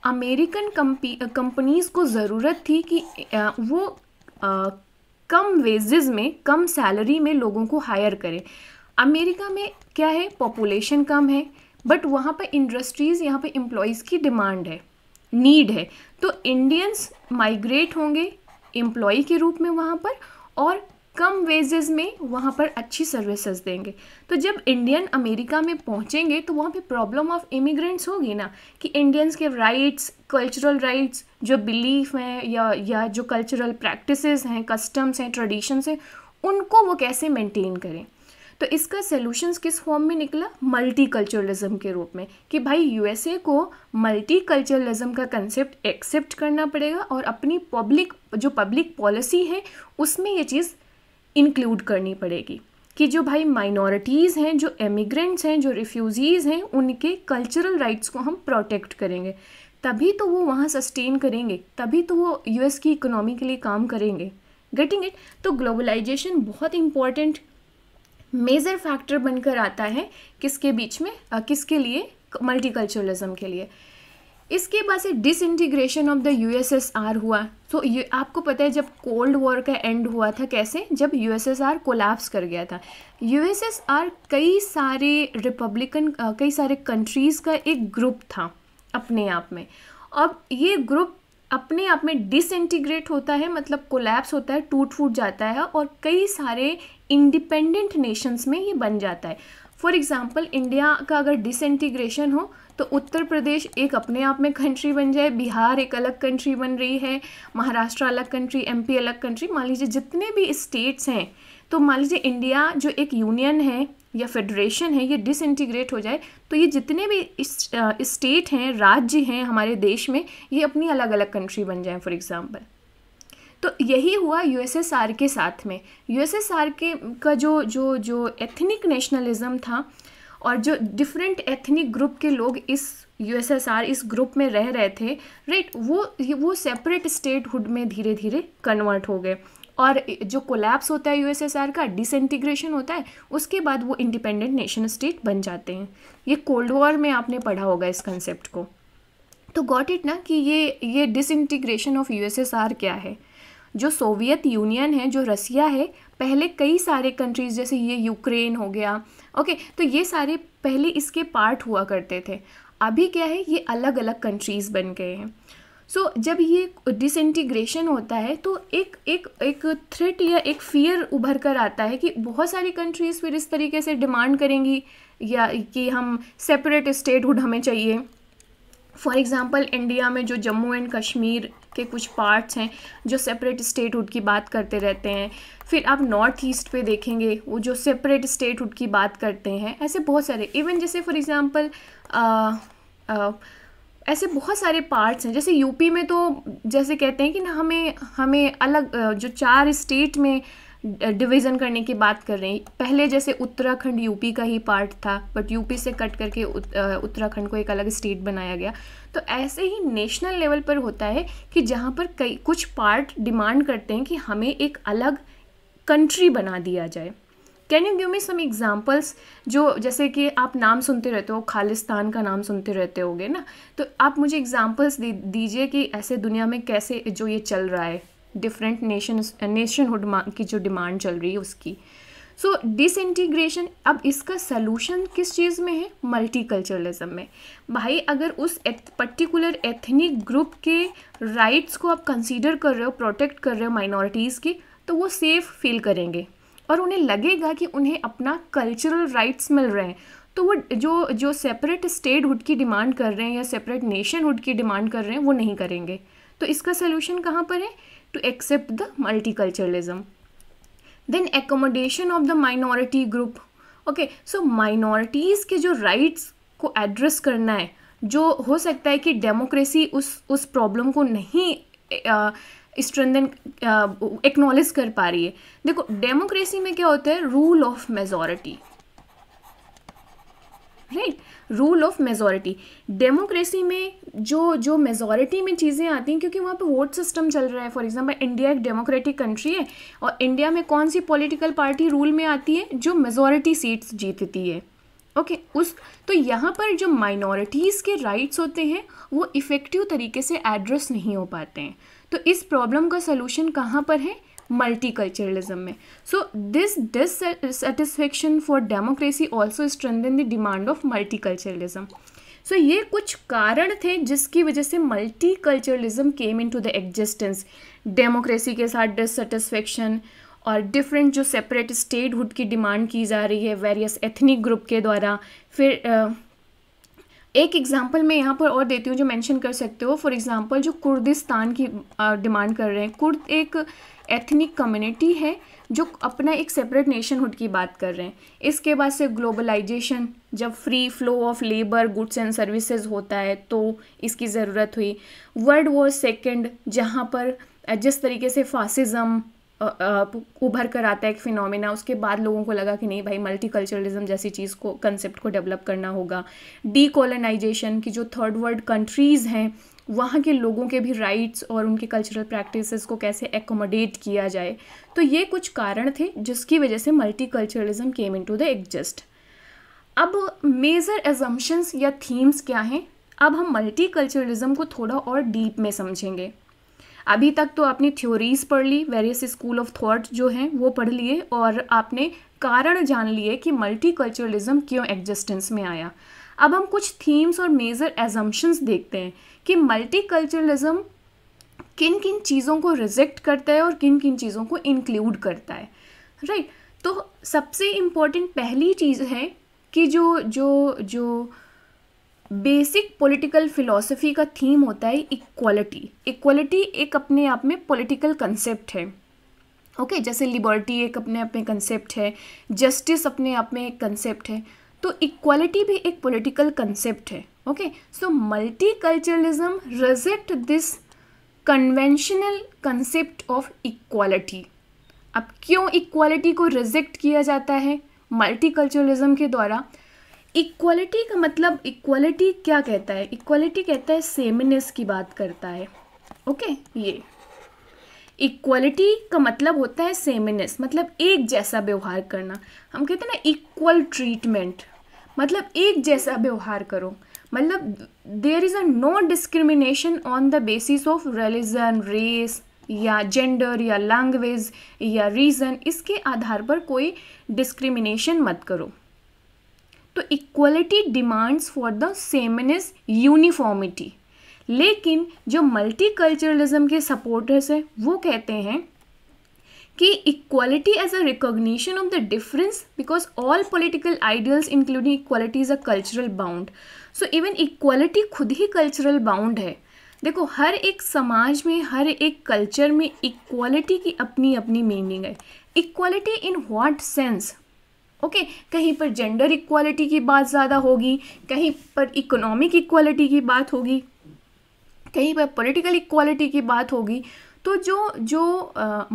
अमेरिकन कंपनीज़ को ज़रूरत थी कि वो कम वेजेस में कम सैलरी में लोगों को हायर करें अमेरिका में क्या है पॉपुलेशन कम है बट वहाँ पर इंडस्ट्रीज़ यहाँ पर एम्प्लॉयज़ की डिमांड है नीड है तो इंडियंस माइग्रेट होंगे एम्प्लॉय के रूप में वहाँ पर और कम वेजेस में वहाँ पर अच्छी सर्विसेज देंगे तो जब इंडियन अमेरिका में पहुँचेंगे तो वहाँ पे प्रॉब्लम ऑफ इमिग्रेंट्स होगी ना कि इंडियंस के राइट्स कल्चरल राइट्स जो बिलीफ हैं या या जो कल्चरल प्रैक्टिसेस हैं कस्टम्स हैं ट्रेडिशंस हैं उनको वो कैसे मेंटेन करें तो इसका सोल्यूशंस किस फॉर्म में निकला मल्टी कल्चरलिज़म के रूप में कि भाई यूएसए को मल्टी कल्चरलिज़म का कंसेप्ट एक्सेप्ट करना पड़ेगा और अपनी पब्लिक जो पब्लिक पॉलिसी है उसमें ये चीज़ इंक्लूड करनी पड़ेगी कि जो भाई माइनॉरिटीज़ हैं जो एमिग्रेंट्स हैं जो रिफ्यूज़ीज़ हैं उनके कल्चरल राइट्स को हम प्रोटेक्ट करेंगे तभी तो वो वहाँ सस्टेन करेंगे तभी तो वो यूएस की इकोनॉमी के लिए काम करेंगे गेटिंग इट तो ग्लोबलाइजेशन बहुत इम्पॉर्टेंट मेजर फैक्टर बनकर आता है किसके बीच में किसके लिए मल्टीकल्चरलिज्म के लिए इसके बाद से डिसइंटीग्रेशन ऑफ द यूएसएसआर हुआ तो so, ये आपको पता है जब कोल्ड वॉर का एंड हुआ था कैसे जब यूएसएसआर कोलैप्स कर गया था यूएसएसआर कई सारे रिपब्लिकन कई सारे कंट्रीज़ का एक ग्रुप था अपने आप में अब ये ग्रुप अपने आप में डिसइंटीग्रेट होता है मतलब कोलैप्स होता है टूट फूट जाता है और कई सारे इंडिपेंडेंट नेशंस में ये बन जाता है फॉर एग्ज़ाम्पल इंडिया का अगर डिसइंटीग्रेशन हो तो उत्तर प्रदेश एक अपने आप में कंट्री बन जाए बिहार एक अलग कंट्री बन रही है महाराष्ट्र अलग कंट्री एम अलग कंट्री मान लीजिए जितने भी स्टेट्स हैं तो मान लीजिए इंडिया जो एक यूनियन है या फेडरेशन है ये डिसइंटीग्रेट हो जाए तो ये जितने भी स्टेट हैं राज्य हैं हमारे देश में ये अपनी अलग अलग कंट्री बन जाए फॉर एग्ज़ाम्पल तो यही हुआ यूएसएसआर के साथ में यूएसएसआर के का जो जो जो एथनिक नेशनलिज़म था और जो डिफरेंट एथनिक ग्रुप के लोग इस यूएसएसआर इस ग्रुप में रह रहे थे राइट वो वो सेपरेट स्टेटहुड में धीरे धीरे कन्वर्ट हो गए और जो कोलैप्स होता है यूएसएसआर का डिसइंटीग्रेशन होता है उसके बाद वो इंडिपेंडेंट नेशन स्टेट बन जाते हैं ये कोल्ड वॉर में आपने पढ़ा होगा इस कंसेप्ट को तो गॉट इट ना कि ये ये डिसइंटीग्रेशन ऑफ यूएसएसआर क्या है जो सोवियत यूनियन है जो रसिया है पहले कई सारे कंट्रीज़ जैसे ये यूक्रेन हो गया ओके तो ये सारे पहले इसके पार्ट हुआ करते थे अभी क्या है ये अलग अलग कंट्रीज़ बन गए हैं सो so, जब ये डिसइंटीग्रेशन होता है तो एक एक एक थ्रेट या एक फियर उभर कर आता है कि बहुत सारी कंट्रीज़ फिर इस तरीके से डिमांड करेंगी या कि हम सेपरेट स्टेटहुड हमें चाहिए फॉर एग्ज़ाम्पल इंडिया में जो जम्मू एंड कश्मीर के कुछ पार्ट्स हैं जो सेपरेट स्टेटहुड की बात करते रहते हैं फिर आप नॉर्थ ईस्ट पे देखेंगे वो जो सेपरेट स्टेटहुड की बात करते हैं ऐसे बहुत सारे इवन जैसे फॉर एग्ज़ाम्पल ऐसे बहुत सारे पार्ट्स हैं जैसे यूपी में तो जैसे कहते हैं कि ना हमें हमें अलग जो चार स्टेट में डिवीज़न करने की बात कर रहे हैं पहले जैसे उत्तराखंड यूपी का ही पार्ट था बट यूपी से कट करके उत्तराखंड को एक अलग स्टेट बनाया गया तो ऐसे ही नेशनल लेवल पर होता है कि जहाँ पर कई कुछ पार्ट डिमांड करते हैं कि हमें एक अलग कंट्री बना दिया जाए can you give me some examples जो जैसे कि आप नाम सुनते रहते हो खालिस्तान का नाम सुनते रहते होगे ना तो आप मुझे एग्जाम्पल्स दीजिए कि ऐसे दुनिया में कैसे जो ये चल रहा है डिफरेंट नेशन नेशनहुड की जो डिमांड चल रही है उसकी सो डिस इंटीग्रेशन अब इसका सोल्यूशन किस चीज़ में है मल्टीकल्चरलिज्म में भाई अगर उस पर्टिकुलर एथनिक ग्रुप के राइट्स को आप कंसीडर कर रहे हो प्रोटेक्ट कर रहे हो माइनॉरिटीज़ की तो वो सेफ़ फील करेंगे और उन्हें लगेगा कि उन्हें अपना कल्चरल राइट्स मिल रहे हैं तो वो जो जो सेपरेट स्टेटहुड की डिमांड कर रहे हैं या सेपरेट नेशनहुड की डिमांड कर रहे हैं वो नहीं करेंगे तो इसका सोल्यूशन कहाँ पर है to accept the multiculturalism. Then accommodation of the minority group. Okay, so minorities के जो rights को address करना है जो हो सकता है कि डेमोक्रेसी उस उस प्रॉब्लम को नहीं आ, स्ट्रेंदन एक्नॉलेज कर पा रही है देखो डेमोक्रेसी में क्या होता है rule of majority right rule of majority democracy में जो जो मेजोरिटी में चीज़ें आती हैं क्योंकि वहाँ पे वोट सिस्टम चल रहा है फॉर एग्जांपल इंडिया एक डेमोक्रेटिक कंट्री है और इंडिया में कौन सी पॉलिटिकल पार्टी रूल में आती है जो मेजोरिटी सीट्स जीतती है ओके okay, उस तो यहाँ पर जो माइनॉरिटीज़ के राइट्स होते हैं वो इफ़ेक्टिव तरीके से एड्रेस नहीं हो पाते हैं तो इस प्रॉब्लम का सलूशन कहाँ पर है so this So for democracy also strength in the demand of multiculturalism so ये कुछ कारण थे जिसकी वजह से multiculturalism came into the existence democracy के साथ डिससेटिस्फेक्शन और डिफरेंट जो सेपरेट स्टेटहुड की डिमांड की जा रही है वेरियस एथनिक ग्रुप के द्वारा फिर एक एग्जांपल मैं यहाँ पर और देती हूँ जो मेंशन कर सकते हो फॉर एग्जांपल जो कुर्दिस्तान की डिमांड कर रहे हैं कुर्द एक एथनिक कम्युनिटी है जो अपना एक सेपरेट नेशनहुड की बात कर रहे हैं इसके बाद से ग्लोबलाइजेशन जब free flow of labour goods and services होता है तो इसकी ज़रूरत हुई वर्ल्ड वॉर सेकेंड जहाँ पर जिस तरीके से फासिज़म उभर कर आता है एक फिनोमिना उसके बाद लोगों को लगा कि नहीं भाई मल्टी कल्चरलिज्म जैसी चीज़ को कंसेप्ट को डेवलप करना होगा डीकोलोनाइजेशन की जो थर्ड वर्ल्ड कंट्रीज़ हैं वहाँ के लोगों के भी राइट्स और उनके कल्चरल प्रैक्टिसेस को कैसे एकोमोडेट किया जाए तो ये कुछ कारण थे जिसकी वजह से multiculturalism came into the exist अब मेजर एजम्पन्स या थीम्स क्या हैं अब हम मल्टी कल्चरलिज्म को थोड़ा और डीप में समझेंगे अभी तक तो आपने थ्योरीज पढ़ ली वेरियस स्कूल ऑफ थॉट जो हैं वो पढ़ लिए और आपने कारण जान लिए कि मल्टी कल्चरलिज्म क्यों एग्जिस्टेंस में आया अब हम कुछ थीम्स और मेजर एजम्पन्स देखते हैं कि मल्टीकल्चरलिज्म किन किन चीज़ों को रिजेक्ट करता है और किन किन चीज़ों को इंक्लूड करता है राइट right? तो सबसे इम्पॉर्टेंट पहली चीज़ है कि जो जो जो बेसिक पॉलिटिकल फिलॉसफी का थीम होता है इक्वालिटी इक्वालिटी एक अपने आप में पॉलिटिकल कंसेप्ट है ओके okay, जैसे लिबर्टी एक अपने आप में कंसेप्ट है जस्टिस अपने आप में एक कंसेप्ट है तो इक्वालिटी भी एक पॉलिटिकल कंसेप्ट है okay so multiculturalism reject this conventional concept of equality अब क्यों इक्वालिटी को रिजेक्ट किया जाता है मल्टीकल्चरलिज्म के द्वारा इक्वालिटी का मतलब इक्वालिटी क्या कहता है इक्वालिटी कहता है सेमनेस की बात करता है ओके okay? ये इक्वालिटी का मतलब होता है सेमनेस मतलब एक जैसा व्यवहार करना हम कहते हैं ना इक्वल ट्रीटमेंट मतलब एक जैसा व्यवहार करो मतलब there is a no discrimination on the basis of religion race या जेंडर या लैंग्वेज या रीज़न इसके आधार पर कोई डिस्क्रिमिनेशन मत करो तो equality demands for the sameness uniformity लेकिन जो मल्टी कल्चरलिज्म के सपोर्टर्स हैं वो कहते हैं कि equality as a recognition of the difference because all political ideals including equality is a cultural bound so even equality खुद ही कल्चरल बाउंड है देखो हर एक समाज में हर एक कल्चर में इक्वालिटी की अपनी अपनी मीनिंग है equality in what sense okay okay, कहीं पर जेंडर इक्वालिटी की बात ज़्यादा होगी कहीं पर इकोनॉमिक इक्वालिटी की बात होगी कहीं पर पॉलिटिकल इक्वालिटी की बात होगी तो जो जो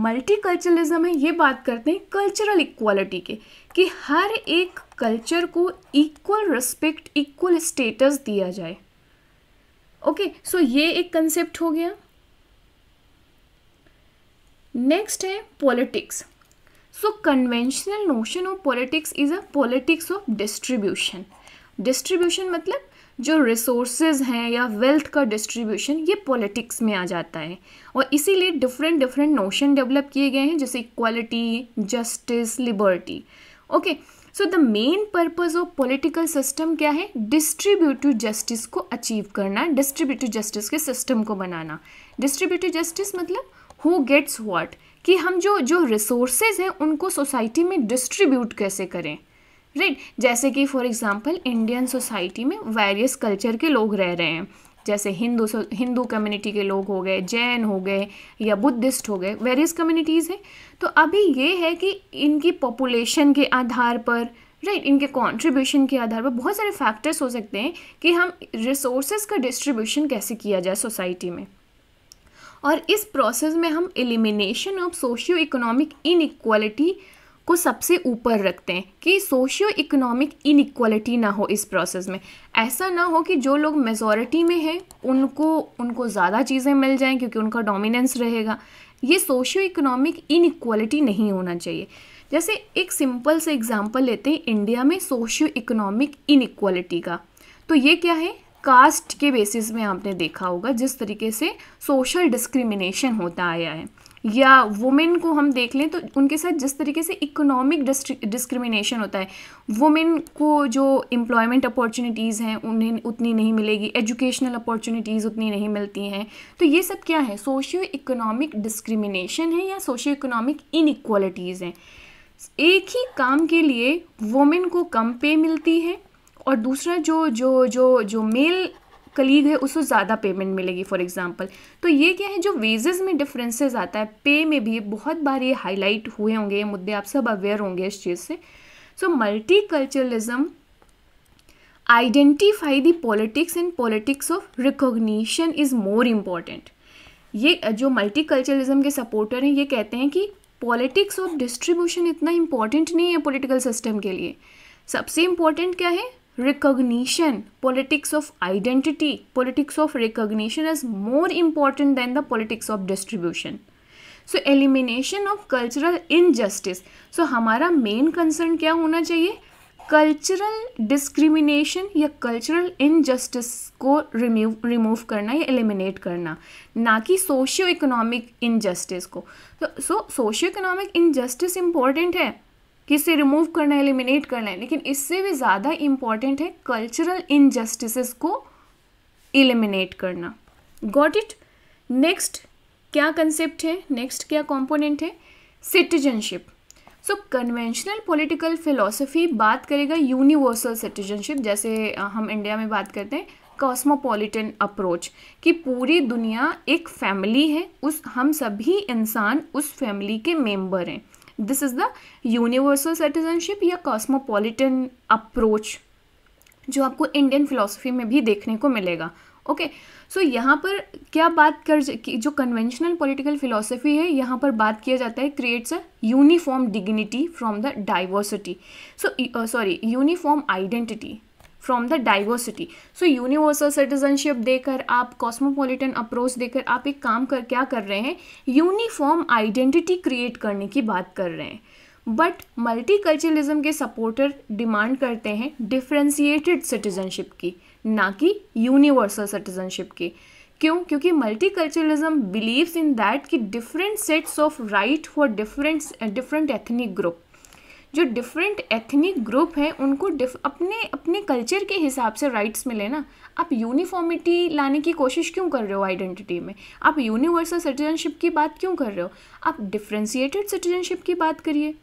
मल्टी uh, है ये बात करते हैं कल्चरल इक्वालिटी के कि हर एक कल्चर को इक्वल रिस्पेक्ट इक्वल स्टेटस दिया जाए ओके okay, सो so ये एक कंसेप्ट हो गया नेक्स्ट है politics so conventional notion of politics is a politics of distribution distribution मतलब जो रिसोर्सेज हैं या वेल्थ का डिस्ट्रीब्यूशन ये पॉलिटिक्स में आ जाता है और इसीलिए डिफरेंट डिफरेंट नोशन डेवलप किए गए हैं जैसे equality justice liberty okay so the main purpose of political system क्या है डिस्ट्रीब्यूटिव जस्टिस को अचीव करना डिस्ट्रीब्यूटिव जस्टिस के सिस्टम को बनाना डिस्ट्रीब्यूटिव जस्टिस मतलब हु गेट्स व्हाट कि हम जो जो रिसोर्सेज हैं उनको सोसाइटी में डिस्ट्रीब्यूट कैसे करें राइट right? जैसे कि फॉर एग्जांपल इंडियन सोसाइटी में वेरियस कल्चर के लोग रह रहे हैं जैसे हिंदू हिंदू कम्युनिटी के लोग हो गए जैन हो गए या बुद्धिस्ट हो गए वेरियस कम्युनिटीज़ हैं तो अभी ये है कि इनकी पॉपुलेशन के आधार पर राइट right, इनके कंट्रीब्यूशन के आधार पर बहुत सारे फैक्टर्स हो सकते हैं कि हम रिसोर्सेज का डिस्ट्रीब्यूशन कैसे किया जाए सोसाइटी में और इस प्रोसेस में हम elimination of socio economic inequality को सबसे ऊपर रखते हैं कि सोशियो इकोनॉमिक इनक्वालिटी ना हो इस प्रोसेस में ऐसा ना हो कि जो लोग मेजोरिटी में हैं उनको उनको ज़्यादा चीज़ें मिल जाएं क्योंकि उनका डोमिनेंस रहेगा ये सोशियो इकोनॉमिक इनक्वालिटी नहीं होना चाहिए जैसे एक सिंपल से एग्जाम्पल लेते हैं इंडिया में सोशियो इकोनॉमिक इनक्वालिटी का तो ये क्या है कास्ट के बेसिस में आपने देखा होगा जिस तरीके से सोशल डिस्क्रिमिनेशन होता आया है या वुमेन को हम देख लें तो उनके साथ जिस तरीके से इकोनॉमिक डिस्क्रिमिनेशन होता है वुमेन को जो एम्प्लॉयमेंट अपॉर्चुनिटीज़ हैं उन्हें उतनी नहीं मिलेगी एजुकेशनल अपॉर्चुनिटीज़ उतनी नहीं मिलती हैं तो ये सब क्या है सोशियो इकोनॉमिक डिस्क्रिमिनेशन है या सोशियो इकोनॉमिक इनक्वालिटीज़ हैं एक ही काम के लिए वुमेन को कम पे मिलती है और दूसरा जो जो जो जो मेल कलीग है उसको ज़्यादा पेमेंट मिलेगी फॉर एग्जांपल तो ये क्या है जो वेजेस में डिफरेंसेस आता है पे में भी बहुत बार ये हाईलाइट हुए होंगे ये मुद्दे आप सब अवेयर होंगे इस चीज़ से so multiculturalism identify the politics and politics of recognition is more important ये जो मल्टी कल्चरलिज्म के सपोर्टर हैं ये कहते हैं कि पॉलिटिक्स ऑफ डिस्ट्रीब्यूशन इतना इम्पॉर्टेंट नहीं है पॉलिटिकल सिस्टम के लिए सबसे इम्पॉर्टेंट क्या है recognition politics of identity politics of recognition is more important than the politics of distribution so elimination of cultural injustice so हमारा मेन कंसर्न क्या होना चाहिए कल्चरल डिस्क्रिमिनेशन या कल्चरल इनजस्टिस को रिम्यू रिमूव करना या एलिमिनेट करना ना कि सोशियो इकोनॉमिक इनजस्टिस को so socio economic injustice important है किसे रिमूव करना है एलिमिनेट करना है लेकिन इससे भी ज़्यादा इम्पॉर्टेंट है कल्चरल इनजस्टिसेस को एलिमिनेट करना गॉट इट नेक्स्ट क्या कंसेप्ट है नेक्स्ट क्या कंपोनेंट है citizenship so conventional political philosophy बात करेगा यूनिवर्सल सिटीजनशिप जैसे हम इंडिया में बात करते हैं कॉस्मोपॉलिटन अप्रोच कि पूरी दुनिया एक फैमिली है उस हम सभी इंसान उस फैमिली के मेंबर हैं this is the universal citizenship या कॉस्मोपॉलिटन अप्रोच जो आपको इंडियन फिलोसफी में भी देखने को मिलेगा ओके सो यहाँ पर क्या बात कर जो कन्वेंशनल पॉलिटिकल फिलोसफी है यहाँ पर बात किया जाता है creates a uniform dignity from the diversity so sorry uniform identity from the diversity so universal citizenship देकर आप कॉस्मोपोलिटन अप्रोच देकर आप एक काम कर क्या कर रहे हैं यूनिफॉर्म आइडेंटिटी क्रिएट करने की बात कर रहे हैं बट मल्टीकल्चरलिज्म के सपोर्टर डिमांड करते हैं डिफ्रेंसीटेड सिटीजनशिप की ना कि यूनिवर्सल सिटीजनशिप की क्यों क्योंकि मल्टीकल्चरलिज्म बिलीव्स इन दैट कि different sets of right for different different ethnic group जो डिफरेंट एथनिक ग्रुप हैं उनको अपने अपने कल्चर के हिसाब से राइट्स मिले ना आप यूनिफॉर्मिटी लाने की कोशिश क्यों कर रहे हो आइडेंटिटी में आप यूनिवर्सल सिटीजनशिप की बात क्यों कर रहे हो आप डिफ्रेंशिएटेड सिटीजनशिप की बात करिए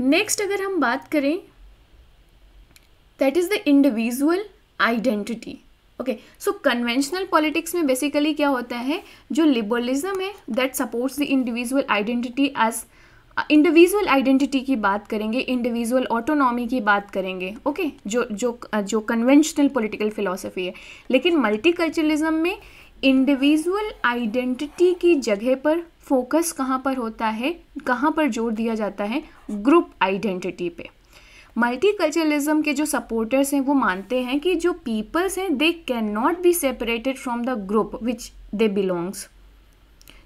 नेक्स्ट अगर हम बात करें that is the individual identity okay so conventional politics में बेसिकली क्या होता है जो लिबरलिज्म है that supports the individual identity as individual identity की बात करेंगे इंडिविजुअल ऑटोनॉमी की बात करेंगे ओके okay? जो जो जो कन्वेंशनल पॉलिटिकल फिलॉसफी है लेकिन मल्टीकल्चरलिज्म में इंडिविजुअल आइडेंटिटी की जगह पर फोकस कहाँ पर होता है कहाँ पर जोर दिया जाता है ग्रुप आइडेंटिटी पे मल्टीकल्चरलिज्म के जो सपोर्टर्स हैं वो मानते हैं कि जो पीपल्स हैं they can not be separated from the group which they belongs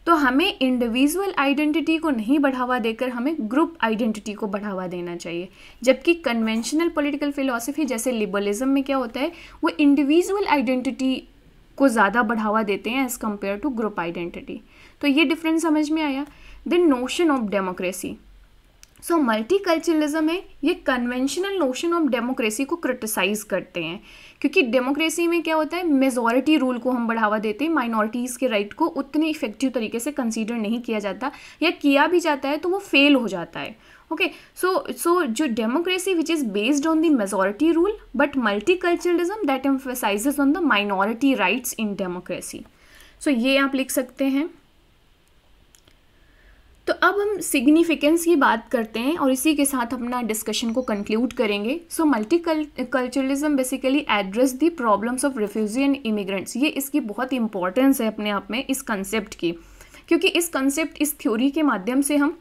तो हमें इंडिविजुअल आइडेंटिटी को नहीं बढ़ावा देकर हमें ग्रुप आइडेंटिटी को बढ़ावा देना चाहिए जबकि कन्वेंशनल पॉलिटिकल फिलोसफी जैसे लिबरलिज्म में क्या होता है वो इंडिविजुअल आइडेंटिटी को ज़्यादा बढ़ावा देते हैं as compare to group identity तो ये डिफरेंस समझ में आया then notion of democracy so multiculturalism है ये कन्वेंशनल नोशन ऑफ डेमोक्रेसी को क्रिटिसाइज़ करते हैं क्योंकि डेमोक्रेसी में क्या होता है मेजोरिटी रूल को हम बढ़ावा देते हैं माइनॉरिटीज़ के राइट को उतने इफेक्टिव तरीके से कंसीडर नहीं किया जाता या किया भी जाता है तो वो फेल हो जाता है ओके सो सो जो democracy which is based on the majority rule but multiculturalism that emphasises on the minority rights in democracy so ये आप लिख सकते हैं तो अब हम सिग्निफिकेंस की बात करते हैं और इसी के साथ अपना डिस्कशन को कंक्लूड करेंगे so multiculturalism basically address the problems of refugee and immigrants ये इसकी बहुत इंपॉर्टेंस है अपने आप में इस कंसेप्ट की क्योंकि इस कंसेप्ट इस थ्योरी के माध्यम से हम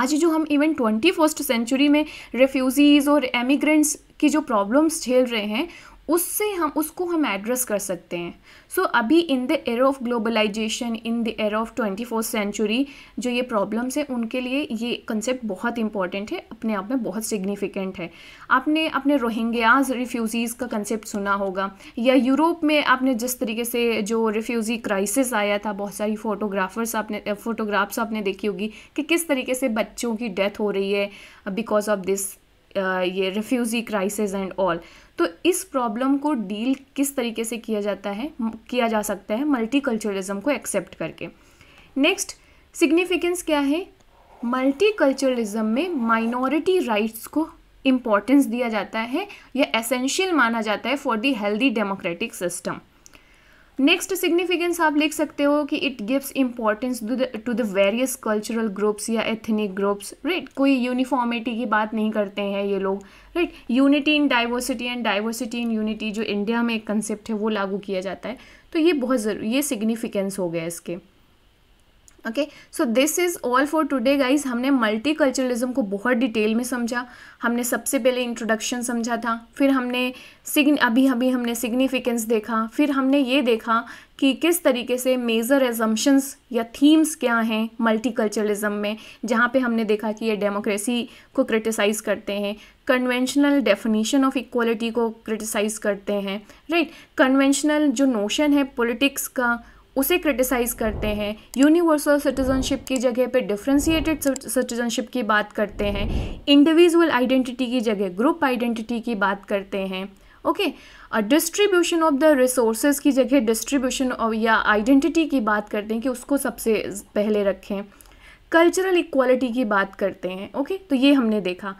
आज जो हम इवन ट्वेंटी फर्स्ट सेंचुरी में रेफ्यूज़ीज़ और एमिग्रेंट्स की जो प्रॉब्लम्स झेल रहे हैं उससे हम उसको हम एड्रेस कर सकते हैं सो so, अभी in the air of globalisation in the air of twenty fourth century जो ये प्रॉब्लम्स हैं उनके लिए ये कंसेप्ट बहुत इंपॉर्टेंट है अपने आप में बहुत सिग्निफिकेंट है आपने अपने रोहिंग्याज रिफ्यूज़ीज़ का कंसेप्ट सुना होगा या यूरोप में आपने जिस तरीके से जो रिफ्यूज़ी क्राइसिस आया था बहुत सारी फ़ोटोग्राफर्स आपने फ़ोटोग्राफ्स आपने देखी होगी कि किस तरीके से बच्चों की डेथ हो रही है बिकॉज ऑफ दिस ये रिफ्यूज़ी क्राइसिस एंड ऑल तो इस प्रॉब्लम को डील किस तरीके से किया जाता है किया जा सकता है मल्टीकल्चरलिज्म को एक्सेप्ट करके नेक्स्ट सिग्निफिकेंस क्या है मल्टीकल्चरलिज्म में माइनॉरिटी राइट्स को इम्पॉर्टेंस दिया जाता है या एसेंशियल माना जाता है for the healthy democratic system next significance आप लिख सकते हो कि it gives importance to the various cultural groups या एथनिक ग्रुप्स राइट कोई यूनिफॉर्मिटी की बात नहीं करते हैं ये लोग right unity in diversity and diversity in unity जो इंडिया में एक कंसेप्ट है वो लागू किया जाता है तो ये बहुत ज़रूरी ये सिग्निफिकेंस हो गया इसके okay so this is all for today guys हमने मल्टी को बहुत डिटेल में समझा हमने सबसे पहले इंट्रोडक्शन समझा था फिर हमने सिग्न अभी अभी हमने सिग्निफिकेंस देखा फिर हमने ये देखा कि किस तरीके से मेजर एजम्पन्स या थीम्स क्या हैं मल्टी में जहाँ पे हमने देखा कि ये डेमोक्रेसी को क्रिटिसाइज़ करते हैं कन्वेंशनल डेफिनेशन ऑफ इक्वलिटी को क्रिटिसाइज़ करते हैं राइट right? कन्वेंशनल जो नोशन है पॉलिटिक्स का उसे क्रिटिसाइज़ करते हैं यूनिवर्सल सिटीजनशिप की जगह पे डिफ्रेंशिएटेड सिटीजनशिप की बात करते हैं इंडिविजुअल आइडेंटिटी की जगह ग्रुप आइडेंटिटी की बात करते हैं okay distribution of the resource की जगह डिस्ट्रीब्यूशन या आइडेंटिटी की बात करते हैं कि उसको सबसे पहले रखें कल्चरल इक्वालिटी की बात करते हैं ओके okay? तो ये हमने देखा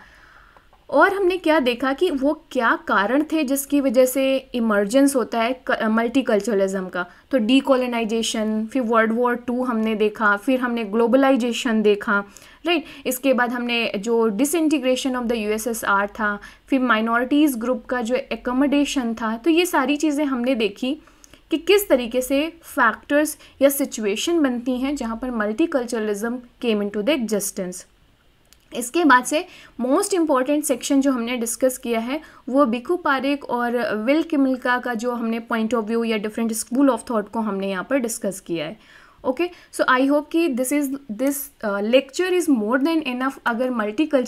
और हमने क्या देखा कि वो क्या कारण थे जिसकी वजह से इमरजेंस होता है मल्टी कल्चरलिज़म का तो डीकोलोनाइजेशन फिर वर्ल्ड वॉर टू हमने देखा फिर हमने ग्लोबलाइजेशन देखा राइट right? इसके बाद हमने जो डिसइंटीग्रेशन ऑफ द यूएसएसआर था फिर माइनॉरिटीज़ ग्रुप का जो एकोमोडेशन था तो ये सारी चीज़ें हमने देखी कि किस तरीके से फैक्टर्स या सिचुएशन बनती हैं जहाँ पर multiculturalism came into the existence इसके बाद से मोस्ट इम्पॉर्टेंट सेक्शन जो हमने डिस्कस किया है वो बिकू पारेक और विल किमिल्का का जो हमने पॉइंट ऑफ व्यू या डिफरेंट स्कूल ऑफ थॉट को हमने यहाँ पर डिस्कस किया है ओके सो आई होप कि this is this lecture is more than enough अगर मल्टी के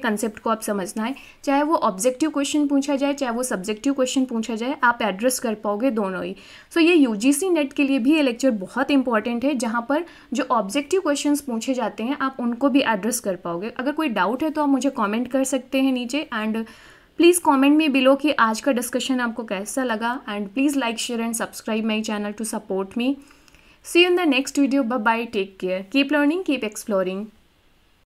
कंसेप्ट को आप समझना है चाहे वो ऑब्जेक्टिव क्वेश्चन पूछा जाए चाहे वो सब्जेक्टिव क्वेश्चन पूछा जाए आप एड्रेस कर पाओगे दोनों ही सो so, ये यू नेट के लिए भी ये लेक्चर बहुत इंपॉर्टेंट है जहाँ पर जो ऑब्जेक्टिव क्वेश्चन पूछे जाते हैं आप उनको भी एड्रेस कर पाओगे अगर कोई डाउट है तो आप मुझे कॉमेंट कर सकते हैं नीचे एंड प्लीज़ कॉमेंट में बिलो कि आज का डिस्कशन आपको कैसा लगा and please like share and subscribe my channel to support me See you in the next video. Bye bye. Take care. Keep learning, keep exploring.